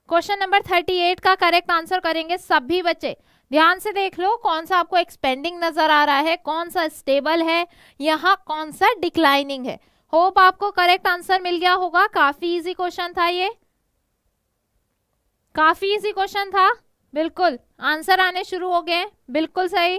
क्वेश्चन नंबर थर्टी एट का करेक्ट आंसर करेंगे सभी बच्चे ध्यान से देख लो कौन सा आपको एक्सपेंडिंग नजर आ रहा है कौन सा स्टेबल है यहाँ कौन सा डिक्लाइनिंग है होप आपको करेक्ट आंसर मिल गया होगा काफी इजी क्वेश्चन था ये काफी इजी क्वेश्चन था बिल्कुल आंसर आने शुरू हो गए बिल्कुल सही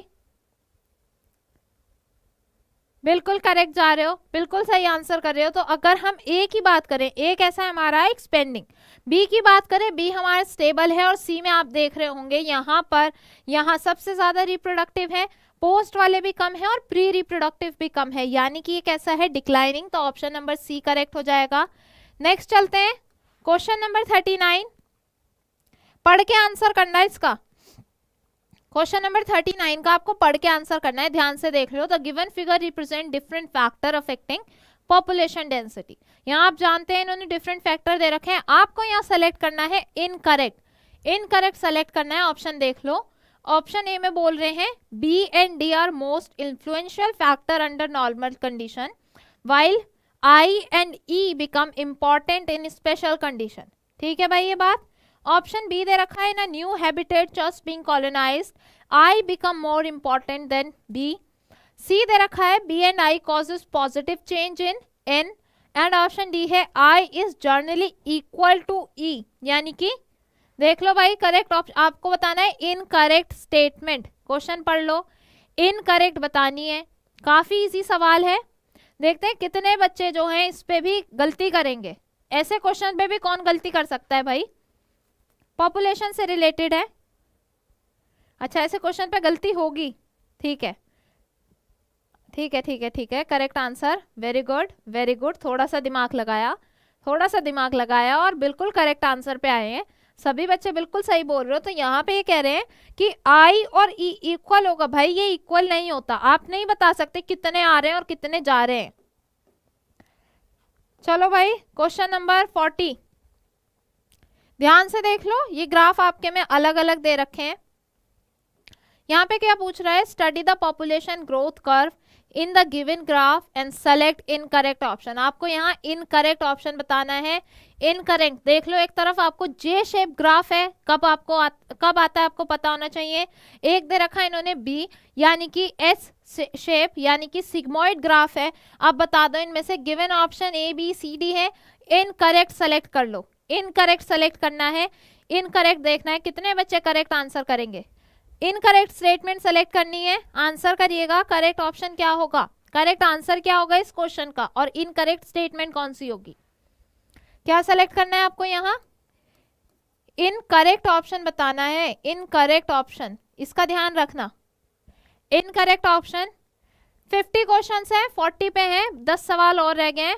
बिल्कुल करेक्ट जा रहे हो बिल्कुल सही आंसर कर रहे हो तो अगर हम ए की बात करें ए कैसा है हमारा एक्सपेंडिंग बी की बात करें बी हमारा स्टेबल है और सी में आप देख रहे होंगे यहाँ पर यहाँ सबसे ज़्यादा रिप्रोडक्टिव है पोस्ट वाले भी कम है और प्री रिप्रोडक्टिव भी कम है यानी कि ये कैसा है डिक्लाइनिंग तो ऑप्शन नंबर सी करेक्ट हो जाएगा नेक्स्ट चलते हैं क्वेश्चन नंबर थर्टी नाइन पढ़ के आंसर करना है इसका क्वेश्चन नंबर थर्टी नाइन का आपको पढ़ के आंसर करना है ध्यान से देख लो the given figure represent different factor affecting population density यहाँ आप जानते हैं इन्होंने डिफरेंट फैक्टर दे रखे हैं आपको यहाँ सेलेक्ट करना है इनकरेक्ट इनकरेक्ट सेलेक्ट करना है ऑप्शन देख लो ऑप्शन ए में बोल रहे हैं B and D are most influential factor under normal condition while I and E become important in special condition ठीक है भाई ये बात ऑप्शन बी दे रखा है ना new habitat just being colonise I become more important than B C दे रखा है B and I causes positive change in N and option D है I is generally equal to E यानी कि देख लो भाई करेक्ट ऑप्शन आपको बताना है इनकरेक्ट स्टेटमेंट क्वेश्चन पढ़ लो इनकरेक्ट बतानी है काफ़ी इजी सवाल है देखते हैं कितने बच्चे जो हैं इस पर भी गलती करेंगे ऐसे क्वेश्चन पे भी कौन गलती कर सकता है भाई पॉपुलेशन से रिलेटेड है अच्छा ऐसे क्वेश्चन पे गलती होगी ठीक है ठीक है ठीक है ठीक है correct answer very good very good थोड़ा सा दिमाग लगाया थोड़ा सा दिमाग लगाया और बिल्कुल करेक्ट आंसर पे आए हैं सभी बच्चे बिल्कुल सही बोल रहे हो तो यहाँ पे ये कह रहे हैं कि आई और ई e इक्वल होगा भाई ये इक्वल नहीं होता आप नहीं बता सकते कितने आ रहे हैं और कितने जा रहे हैं चलो भाई क्वेश्चन नंबर फोर्टी ध्यान से देख लो ये ग्राफ आपके में अलग अलग दे रखे हैं यहाँ पे क्या पूछ रहा है study the population growth curve in the given graph and select incorrect option आपको यहाँ इन करेक्ट ऑप्शन बताना है इन करेक्ट देख लो एक तरफ आपको जे शेप ग्राफ है कब आपको आ, कब आता है आपको पता होना चाहिए एक दे रखा है इन्होंने बी यानी कि एस शेप यानी कि सिग्मोइड ग्राफ है आप बता दो इनमें से given option A B C D है इन करेक्ट सेलेक्ट कर लो इनकरेक्ट सेलेक्ट करना है इनकरेक्ट देखना है कितने बच्चे करेक्ट आंसर करेंगे इनकरेक्ट स्टेटमेंट सेलेक्ट करनी है आंसर करिएगा करेक्ट ऑप्शन क्या होगा करेक्ट आंसर क्या होगा इस क्वेश्चन का और इनकरेक्ट स्टेटमेंट कौन सी होगी क्या सेलेक्ट करना है आपको यहाँ इनकरेक्ट ऑप्शन बताना है इनकरेक्ट ऑप्शन इसका ध्यान रखना इनकरेक्ट ऑप्शन 50 क्वेश्चन हैं 40 पे हैं 10 सवाल और रह गए हैं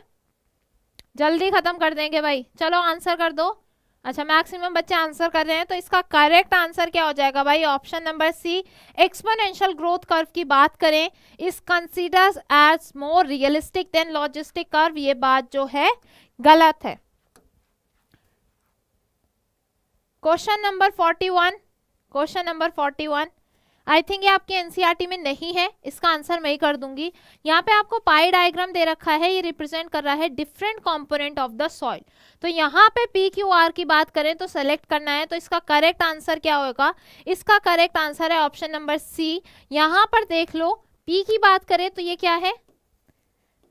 जल्दी ख़त्म कर देंगे भाई चलो आंसर कर दो अच्छा मैक्सिमम बच्चे आंसर कर रहे हैं तो इसका करेक्ट आंसर क्या हो जाएगा भाई option number C exponential growth curve की बात करें is considers as more realistic than logistic curve ये बात जो है गलत है question number forty one question number forty one I think ये आपके एनसीईआरटी e में नहीं है इसका आंसर मैं ही कर दूंगी यहाँ पे आपको पाई डायग्राम दे रखा है ये रिप्रेजेंट कर रहा है different component of the soil तो यहाँ पे पी क्यू आर की बात करें तो सेलेक्ट करना है तो इसका करेक्ट आंसर क्या होगा इसका करेक्ट आंसर है ऑप्शन नंबर सी यहाँ पर देख लो पी की बात करें तो ये क्या है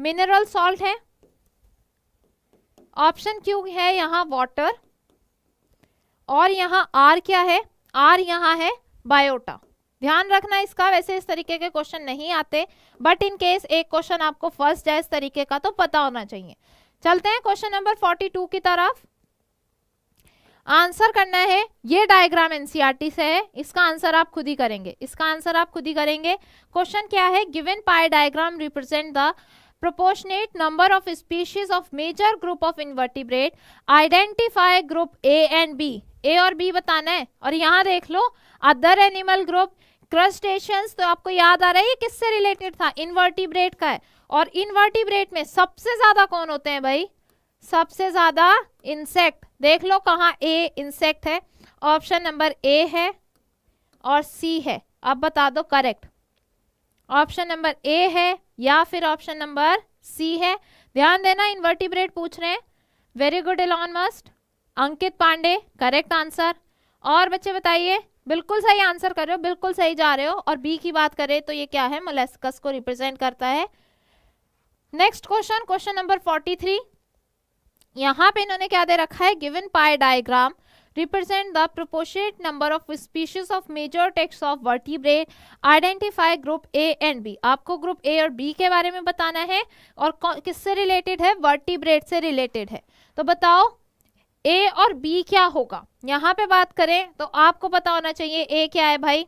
मिनरल सॉल्ट है ऑप्शन क्यू है यहाँ वाटर और यहाँ आर क्या है आर यहाँ है बायोटा ध्यान रखना इसका वैसे इस तरीके के क्वेश्चन नहीं आते बट इन केस एक क्वेश्चन आपको फर्स्ट है इस तरीके का तो पता होना चाहिए चलते हैं क्वेश्चन नंबर 42 की तरफ आंसर करना है ये डायग्राम एनसीईआरटी e से है इसका आंसर आप खुद ही करेंगे इसका आंसर आप खुद ही करेंगे क्वेश्चन क्या है given pie diagram represent the proportionate number of species of major group of invertebrate identify group A and B A और बी बताना है और यहाँ देख लो अदर एनिमल ग्रुप क्रस्टेशंस तो आपको याद आ रहा है ये किससे रिलेटेड था इनवर्टिब्रेट का है और इनवर्टिब्रेट में सबसे ज्यादा कौन होते हैं भाई सबसे ज्यादा इंसेक्ट देख लो कहा ए इंसेक्ट है ऑप्शन नंबर ए है और सी है अब बता दो करेक्ट ऑप्शन नंबर ए है या फिर ऑप्शन नंबर सी है ध्यान देना इनवर्टिब्रेट पूछ रहे हैं very good Elon Musk Ankit Pandey correct answer और बच्चे बताइए बिल्कुल सही आंसर कर रहे हो बिल्कुल सही जा रहे हो और बी की बात करें तो ये क्या है मोलेस्कस को रिप्रेजेंट करता है next question question number forty three यहाँ पे इन्होंने क्या दे रखा है given pie diagram represent the proportionate number of species of major taxa of vertebrate identify group A and B आपको ग्रुप ए और बी के बारे में बताना है और किससे रिलेटेड है वर्टिब्रेट से रिलेटेड है तो बताओ ए और बी क्या होगा यहां पे बात करें तो आपको पता होना चाहिए ए क्या है भाई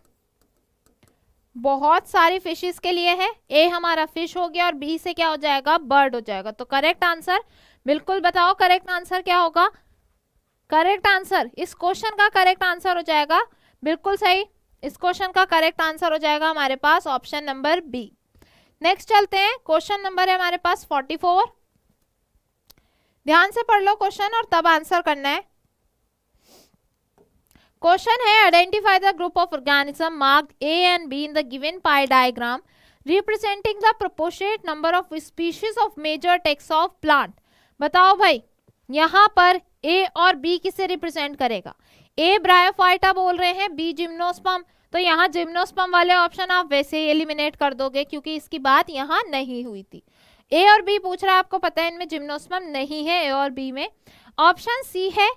बहुत सारी फिशेस के लिए है ए हमारा फिश हो गया और बी से क्या हो जाएगा बर्ड हो जाएगा तो करेक्ट आंसर बिल्कुल बताओ करेक्ट आंसर क्या होगा करेक्ट आंसर इस क्वेश्चन का करेक्ट आंसर हो जाएगा बिल्कुल सही इस क्वेश्चन का करेक्ट आंसर हो जाएगा हमारे पास ऑप्शन नंबर बी नेक्स्ट चलते हैं क्वेश्चन नंबर है हमारे पास फोर्टी ध्यान से पढ़ लो क्वेश्चन और तब आंसर करना है क्वेश्चन है identify the group of organism mark A and B in the given pie diagram representing the proportionate number of species of major taxa of plant बताओ भाई यहाँ पर ए और बी किसे रिप्रेजेंट करेगा ए ब्रायोफाइटा बोल रहे हैं बी जिम्नोस्पम तो यहाँ जिम्नोस्पम वाले ऑप्शन आप वैसे ही एलिमिनेट कर दोगे क्योंकि इसकी बात यहाँ नहीं हुई थी ए और बी पूछ रहा है आपको पता है इनमें जिम्नोस्पर्म नहीं है ए और बी में ऑप्शन सी है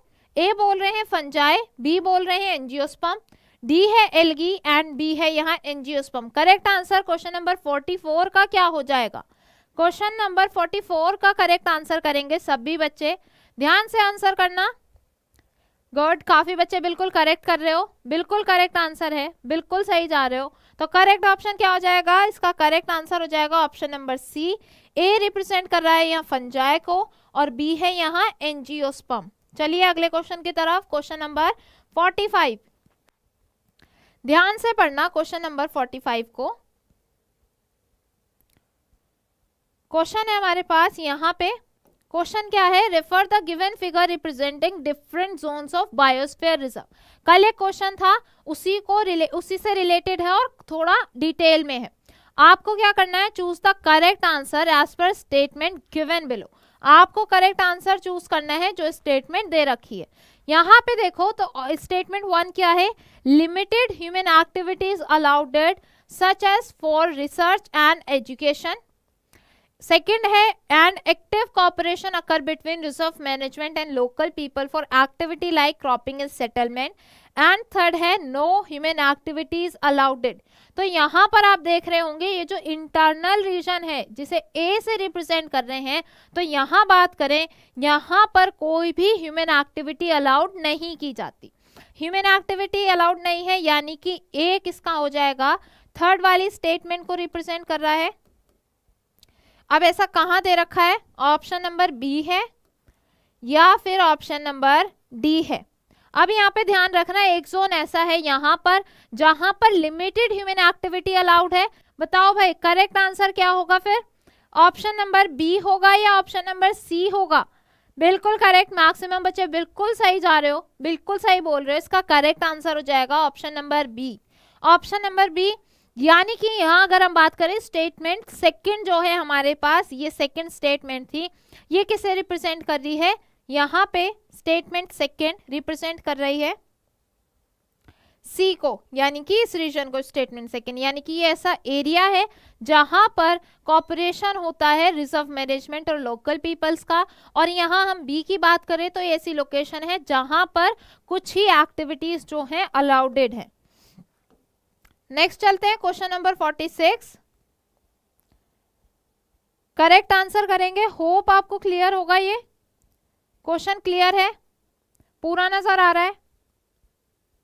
ए बोल रहे हैं फंजाए बी बोल रहे हैं एनजियोस्पम डी है एलगी एंड बी है यहाँ angiosperm correct answer question number 44 का क्या हो जाएगा क्वेश्चन नंबर 44 का करेक्ट आंसर करेंगे सभी बच्चे ध्यान से आंसर करना गॉड काफी बच्चे बिल्कुल करेक्ट कर रहे हो बिल्कुल करेक्ट आंसर है बिल्कुल सही जा रहे हो तो करेक्ट ऑप्शन क्या हो जाएगा इसका करेक्ट आंसर हो जाएगा option number C A represent कर रहा है यहाँ फंजाय को और बी है यहाँ एनजियोस्पम चलिए अगले क्वेश्चन की तरफ क्वेश्चन नंबर 45 ध्यान से पढ़ना क्वेश्चन नंबर 45 को क्वेश्चन है हमारे पास यहाँ पे क्वेश्चन क्या है refer the given figure representing different zones of biosphere reserve कल एक क्वेश्चन था उसी को रिले उसी से रिलेटेड है और थोड़ा डिटेल में है आपको क्या करना है choose the correct answer as per statement given below आपको करेक्ट आंसर चूज करना है जो स्टेटमेंट दे रखी है यहाँ पे देखो तो स्टेटमेंट वन क्या है limited human activities allowed such as for research and education second है and active cooperation occur between reserve management and local people for activity like cropping and settlement and third है no human activities allowed तो यहाँ पर आप देख रहे होंगे ये जो इंटरनल रीजन है जिसे ए से रिप्रेजेंट कर रहे हैं तो यहाँ बात करें यहाँ पर कोई भी ह्यूमन एक्टिविटी अलाउड नहीं की जाती ह्यूमन एक्टिविटी अलाउड नहीं है यानी कि ए किसका हो जाएगा थर्ड वाली स्टेटमेंट को रिप्रेजेंट कर रहा है अब ऐसा कहाँ दे रखा है ऑप्शन नंबर बी है या फिर ऑप्शन नंबर डी है अब यहाँ पे ध्यान रखना एक जोन ऐसा है यहाँ पर जहां पर लिमिटेड ह्यूमन एक्टिविटी अलाउड है बताओ भाई करेक्ट आंसर क्या होगा फिर ऑप्शन नंबर बी होगा या ऑप्शन नंबर सी होगा बिल्कुल करेक्ट मैक्सिमम बच्चे बिल्कुल सही जा रहे हो बिल्कुल सही बोल रहे हो इसका करेक्ट आंसर हो जाएगा option number B option number B यानी कि यहाँ अगर हम बात करें स्टेटमेंट सेकंड जो है हमारे पास ये सेकंड स्टेटमेंट थी ये किसे रिप्रेजेंट कर रही है यहाँ पे स्टेटमेंट सेकेंड रिप्रेजेंट कर रही है सी को यानी कि इस रीजन को स्टेटमेंट सेकेंड यानी कि ये ऐसा एरिया है जहां पर कॉपरेशन होता है रिजर्व मैनेजमेंट और लोकल पीपल्स का और यहाँ हम बी की बात करें तो ऐसी लोकेशन है जहां पर कुछ ही एक्टिविटीज जो हैं अलाउडेड है नेक्स्ट चलते हैं question number forty six correct answer करेंगे होप आपको क्लियर होगा ये क्वेश्चन क्लियर है पूरा नजर आ रहा है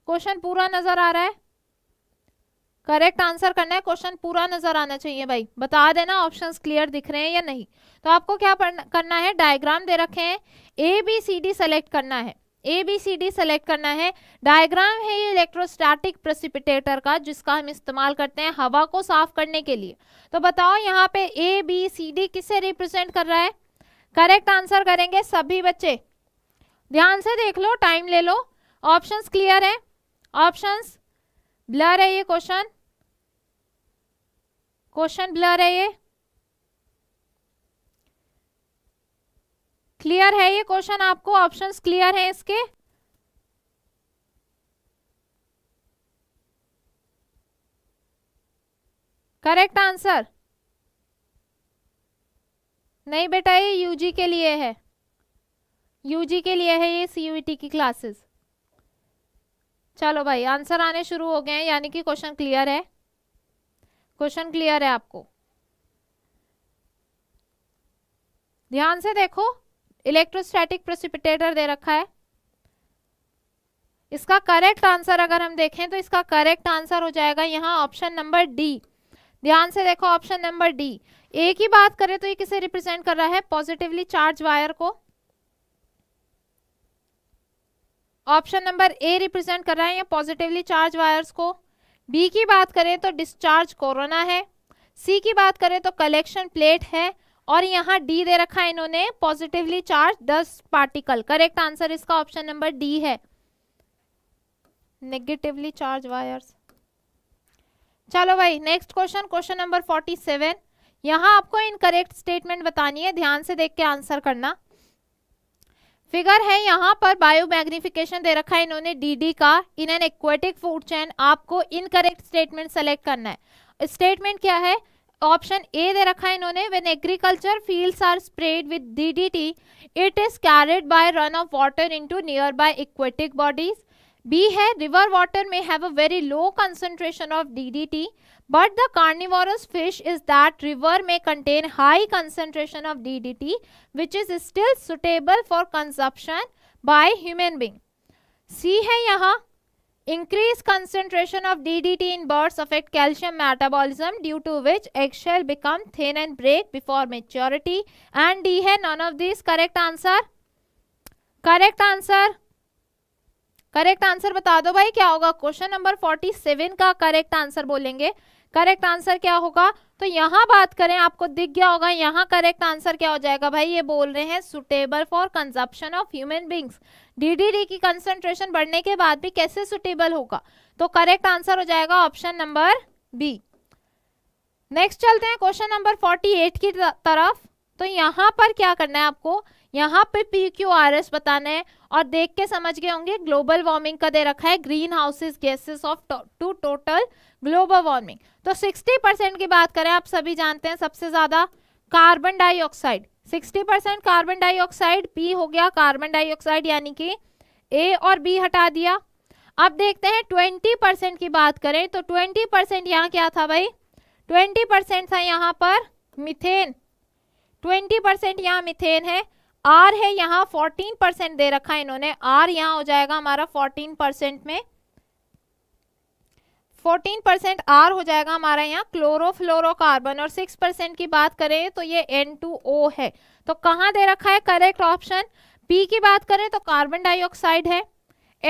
क्वेश्चन पूरा नजर आ रहा है करेक्ट आंसर करना है क्वेश्चन पूरा नजर आना चाहिए भाई बता देना ऑप्शंस क्लियर दिख रहे हैं या नहीं तो आपको क्या करना है डायग्राम दे रखे हैं A B C D select करना है A B C D select करना है डायग्राम है ये इलेक्ट्रोस्टैटिक प्रेसिपिटेटर का जिसका हम इस्तेमाल करते हैं हवा को साफ करने के लिए तो बताओ यहाँ पे ए बी सी डी किसे रिप्रेजेंट कर रहा है करेक्ट आंसर करेंगे सभी बच्चे ध्यान से देख लो टाइम ले लो ऑप्शंस क्लियर है ऑप्शंस ब्लर है ये क्वेश्चन क्वेश्चन ब्लर है ये क्लियर है ये क्वेश्चन आपको ऑप्शंस क्लियर हैं इसके करेक्ट आंसर नहीं बेटा ये यूजी के लिए है यूजी के लिए है ये सीयूईटी e की क्लासेस चलो भाई आंसर आने शुरू हो गए हैं यानी कि क्वेश्चन क्लियर है क्वेश्चन क्लियर है आपको ध्यान से देखो इलेक्ट्रोस्टैटिक प्रेसिपिटेटर दे रखा है इसका करेक्ट आंसर अगर हम देखें तो इसका करेक्ट आंसर हो जाएगा यहाँ ऑप्शन नंबर डी ध्यान से देखो ऑप्शन नंबर डी ए की बात करें तो ये किसे रिप्रेजेंट कर रहा है पॉजिटिवली चार्ज वायर को ऑप्शन नंबर ए रिप्रेजेंट कर रहा है या पॉजिटिवली चार्ज वायर्स को बी की बात करें तो डिस्चार्ज कोरोना है सी की बात करें तो कलेक्शन प्लेट है और यहाँ डी दे रखा है इन्होंने positively charge dust particle correct answer इसका ऑप्शन नंबर डी है नेगेटिवली चार्ज वायर्स चलो भाई next question question number forty seven यहाँ आपको इनकरेक्ट स्टेटमेंट बतानी है ध्यान से देख के आंसर करना फिगर है यहाँ पर बायो मैग्निफिकेशन दे रखा है इन्होंने डीडी का in an aquatic food chain आपको इनकरेक्ट स्टेटमेंट सेलेक्ट करना है स्टेटमेंट क्या है ऑप्शन ए दे रखा है इन्होंने when agriculture fields are spread with DDT it is carried by run off water into nearby aquatic bodies B है रिवर वाटर में have a very low concentration of DDT But the carnivorous fish is that river may contain high concentration of DDT which is still suitable for consumption by human being. C है यहाँ increased concentration of DDT in birds affect calcium metabolism due to which eggshell become thin and break before maturity and D है none of these correct answer. Correct answer. Correct answer बता दो भाई क्या होगा question number 47 का correct answer बोलेंगे correct answer क्या होगा तो यहाँ बात करें आपको दिख गया होगा यहाँ करेक्ट आंसर क्या हो जाएगा भाई ये बोल रहे हैं suitable for consumption of human beings DDD की कंसंट्रेशन बढ़ने के बाद भी कैसे सुटेबल होगा तो करेक्ट आंसर हो जाएगा ऑप्शन नंबर बी नेक्स्ट चलते हैं क्वेश्चन नंबर 48 की तरफ तो यहाँ पर क्या करना है आपको यहाँ पे पी क्यू आर एस बताना है और देख के समझ गए होंगे ग्लोबल वार्मिंग का दे रखा है green houses gases of to total global warming तो 60 परसेंट की बात करें आप सभी जानते हैं सबसे ज़्यादा carbon dioxide 60 percent carbon dioxide पी हो गया कार्बन डाइऑक्साइड यानी कि ए और बी हटा दिया अब देखते हैं 20 परसेंट की बात करें तो 20 परसेंट यहाँ क्या था भाई 20 परसेंट था यहाँ पर मिथेन 20 परसेंट यहाँ मिथेन है आर है यहाँ 14 परसेंट दे रखा है इन्होंने आर यहाँ हो जाएगा हमारा 14 परसेंट में 14 परसेंट आर हो जाएगा हमारा यहाँ क्लोरोफ्लोरोकार्बन और 6 परसेंट की बात करें तो ये N2O है तो कहाँ दे रखा है करेक्ट ऑप्शन पी की बात करें तो कार्बन डाइऑक्साइड है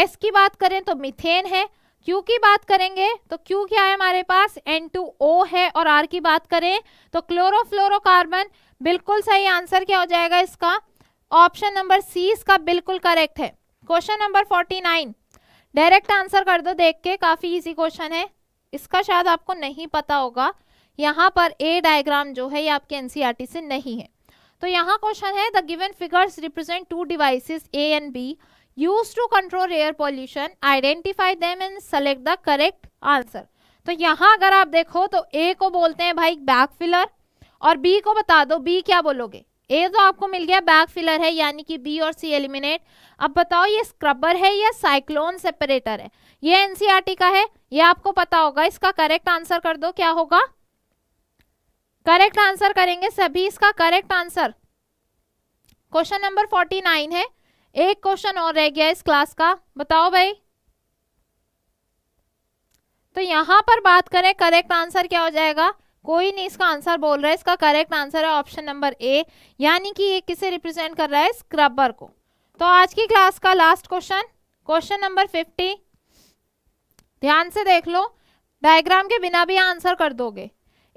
एस की बात करें तो मिथेन है क्यू की बात करेंगे तो क्यू क्या है हमारे पास N2O है और आर की बात करें तो क्लोरोफ्लोरोकार्बन बिल्कुल सही आंसर क्या हो जाएगा इसका ऑप्शन नंबर सी इसका बिल्कुल करेक्ट है question number nine direct answer कर दो देख के काफ़ी इजी क्वेश्चन है इसका शायद आपको नहीं पता होगा यहाँ पर ए डायग्राम जो है ये आपके एनसीईआरटी e से नहीं है तो यहाँ क्वेश्चन है the given figures represent two devices A and B use to control air pollution identify them and select the correct answer तो यहाँ अगर आप देखो तो ए को बोलते हैं भाई बैक फिलर और बी को बता दो बी क्या बोलोगे ए तो आपको मिल गया बैग फिलर है यानी कि बी और सी एलिमिनेट अब बताओ ये स्क्रबर है या साइक्लोन सेपरेटर है ये एनसीईआरटी e का है ये आपको पता होगा इसका करेक्ट आंसर कर दो क्या होगा करेक्ट आंसर करेंगे सभी इसका correct answer question number forty nine है एक क्वेश्चन और रह गया इस क्लास का बताओ भाई तो यहां पर बात करें करेक्ट आंसर क्या हो जाएगा कोई नहीं इसका आंसर बोल रहा है इसका करेक्ट आंसर है ऑप्शन नंबर ए यानी कि ये किसे रिप्रेजेंट कर रहा है स्क्रबर को तो आज की क्लास का last question question number fifty ध्यान से देख लो डायग्राम के बिना भी आंसर कर दोगे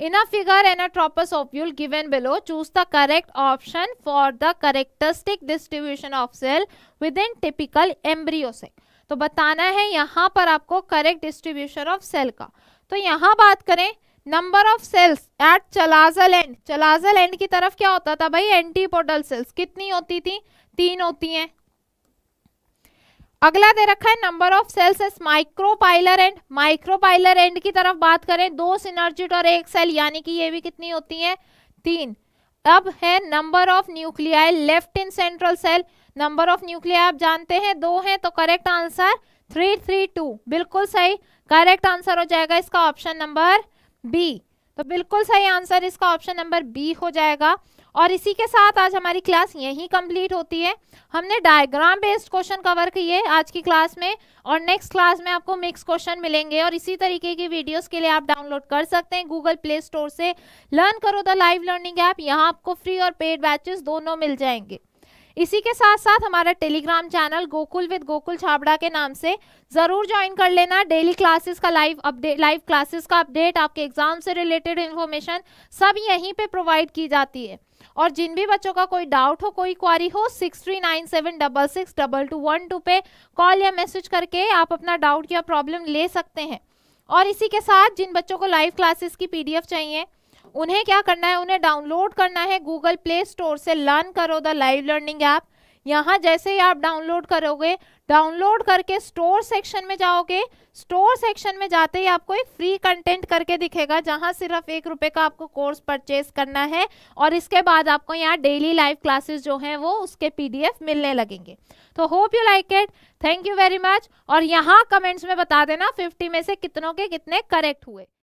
in a figure an anatropous ovule given below choose the correct option for the characteristic distribution of cell within typical embryo sac तो बताना है यहाँ पर आपको करेक्ट डिस्ट्रीब्यूशन ऑफ सेल का तो यहाँ बात करें number of cells at chalazal end chalazal end की तरफ क्या होता था भाई एंटीपोडल सेल्स कितनी होती थी तीन होती हैं अगला दे रखा है number of cells as micropylar end micropylar end की तरफ बात करें दो सिनर्जिट और एक सेल यानी कि ये भी कितनी होती है तीन अब है number of nuclei left in central cell number of nuclei आप जानते हैं दो हैं तो correct answer three three two बिल्कुल सही करेक्ट आंसर हो जाएगा इसका ऑप्शन नंबर बी तो बिल्कुल सही आंसर इसका ऑप्शन नंबर बी हो जाएगा और इसी के साथ आज हमारी क्लास यहीं कंप्लीट होती है हमने डायग्राम बेस्ड क्वेश्चन कवर किए आज की क्लास में और नेक्स्ट क्लास में आपको मिक्स क्वेश्चन मिलेंगे और इसी तरीके की वीडियोस के लिए आप डाउनलोड कर सकते हैं गूगल प्ले स्टोर से लर्न करो द लाइव लर्निंग ऐप यहाँ आपको फ्री और पेड बैचेस दोनों मिल जाएंगे इसी के साथ साथ हमारा Telegram channel Gokul with Gokul Chhabra के नाम से ज़रूर ज्वाइन कर लेना डेली क्लासेस का लाइव अपडेट लाइव क्लासेस का अपडेट आपके एग्ज़ाम से रिलेटेड इन्फॉर्मेशन सब यहीं पे प्रोवाइड की जाती है और जिन भी बच्चों का कोई डाउट हो कोई क्वारी हो six three nine seven double six double two one two पे कॉल या मैसेज करके आप अपना डाउट या प्रॉब्लम ले सकते हैं और इसी के साथ जिन बच्चों को लाइव क्लासेस की पीडीएफ चाहिए उन्हें क्या करना है उन्हें डाउनलोड करना है गूगल प्ले स्टोर से लर्न करो द लाइव लर्निंग ऐप यहाँ जैसे ही आप डाउनलोड करोगे डाउनलोड करके स्टोर सेक्शन में जाओगे स्टोर सेक्शन में जाते ही आपको एक फ्री कंटेंट करके दिखेगा जहाँ सिर्फ एक रुपये का आपको कोर्स परचेज करना है और इसके बाद आपको यहाँ डेली लाइव क्लासेस जो हैं वो उसके पीडीएफ मिलने लगेंगे तो hope you like it thank you very much और यहाँ कमेंट्स में बता देना फिफ्टी में से कितनों के कितने करेक्ट हुए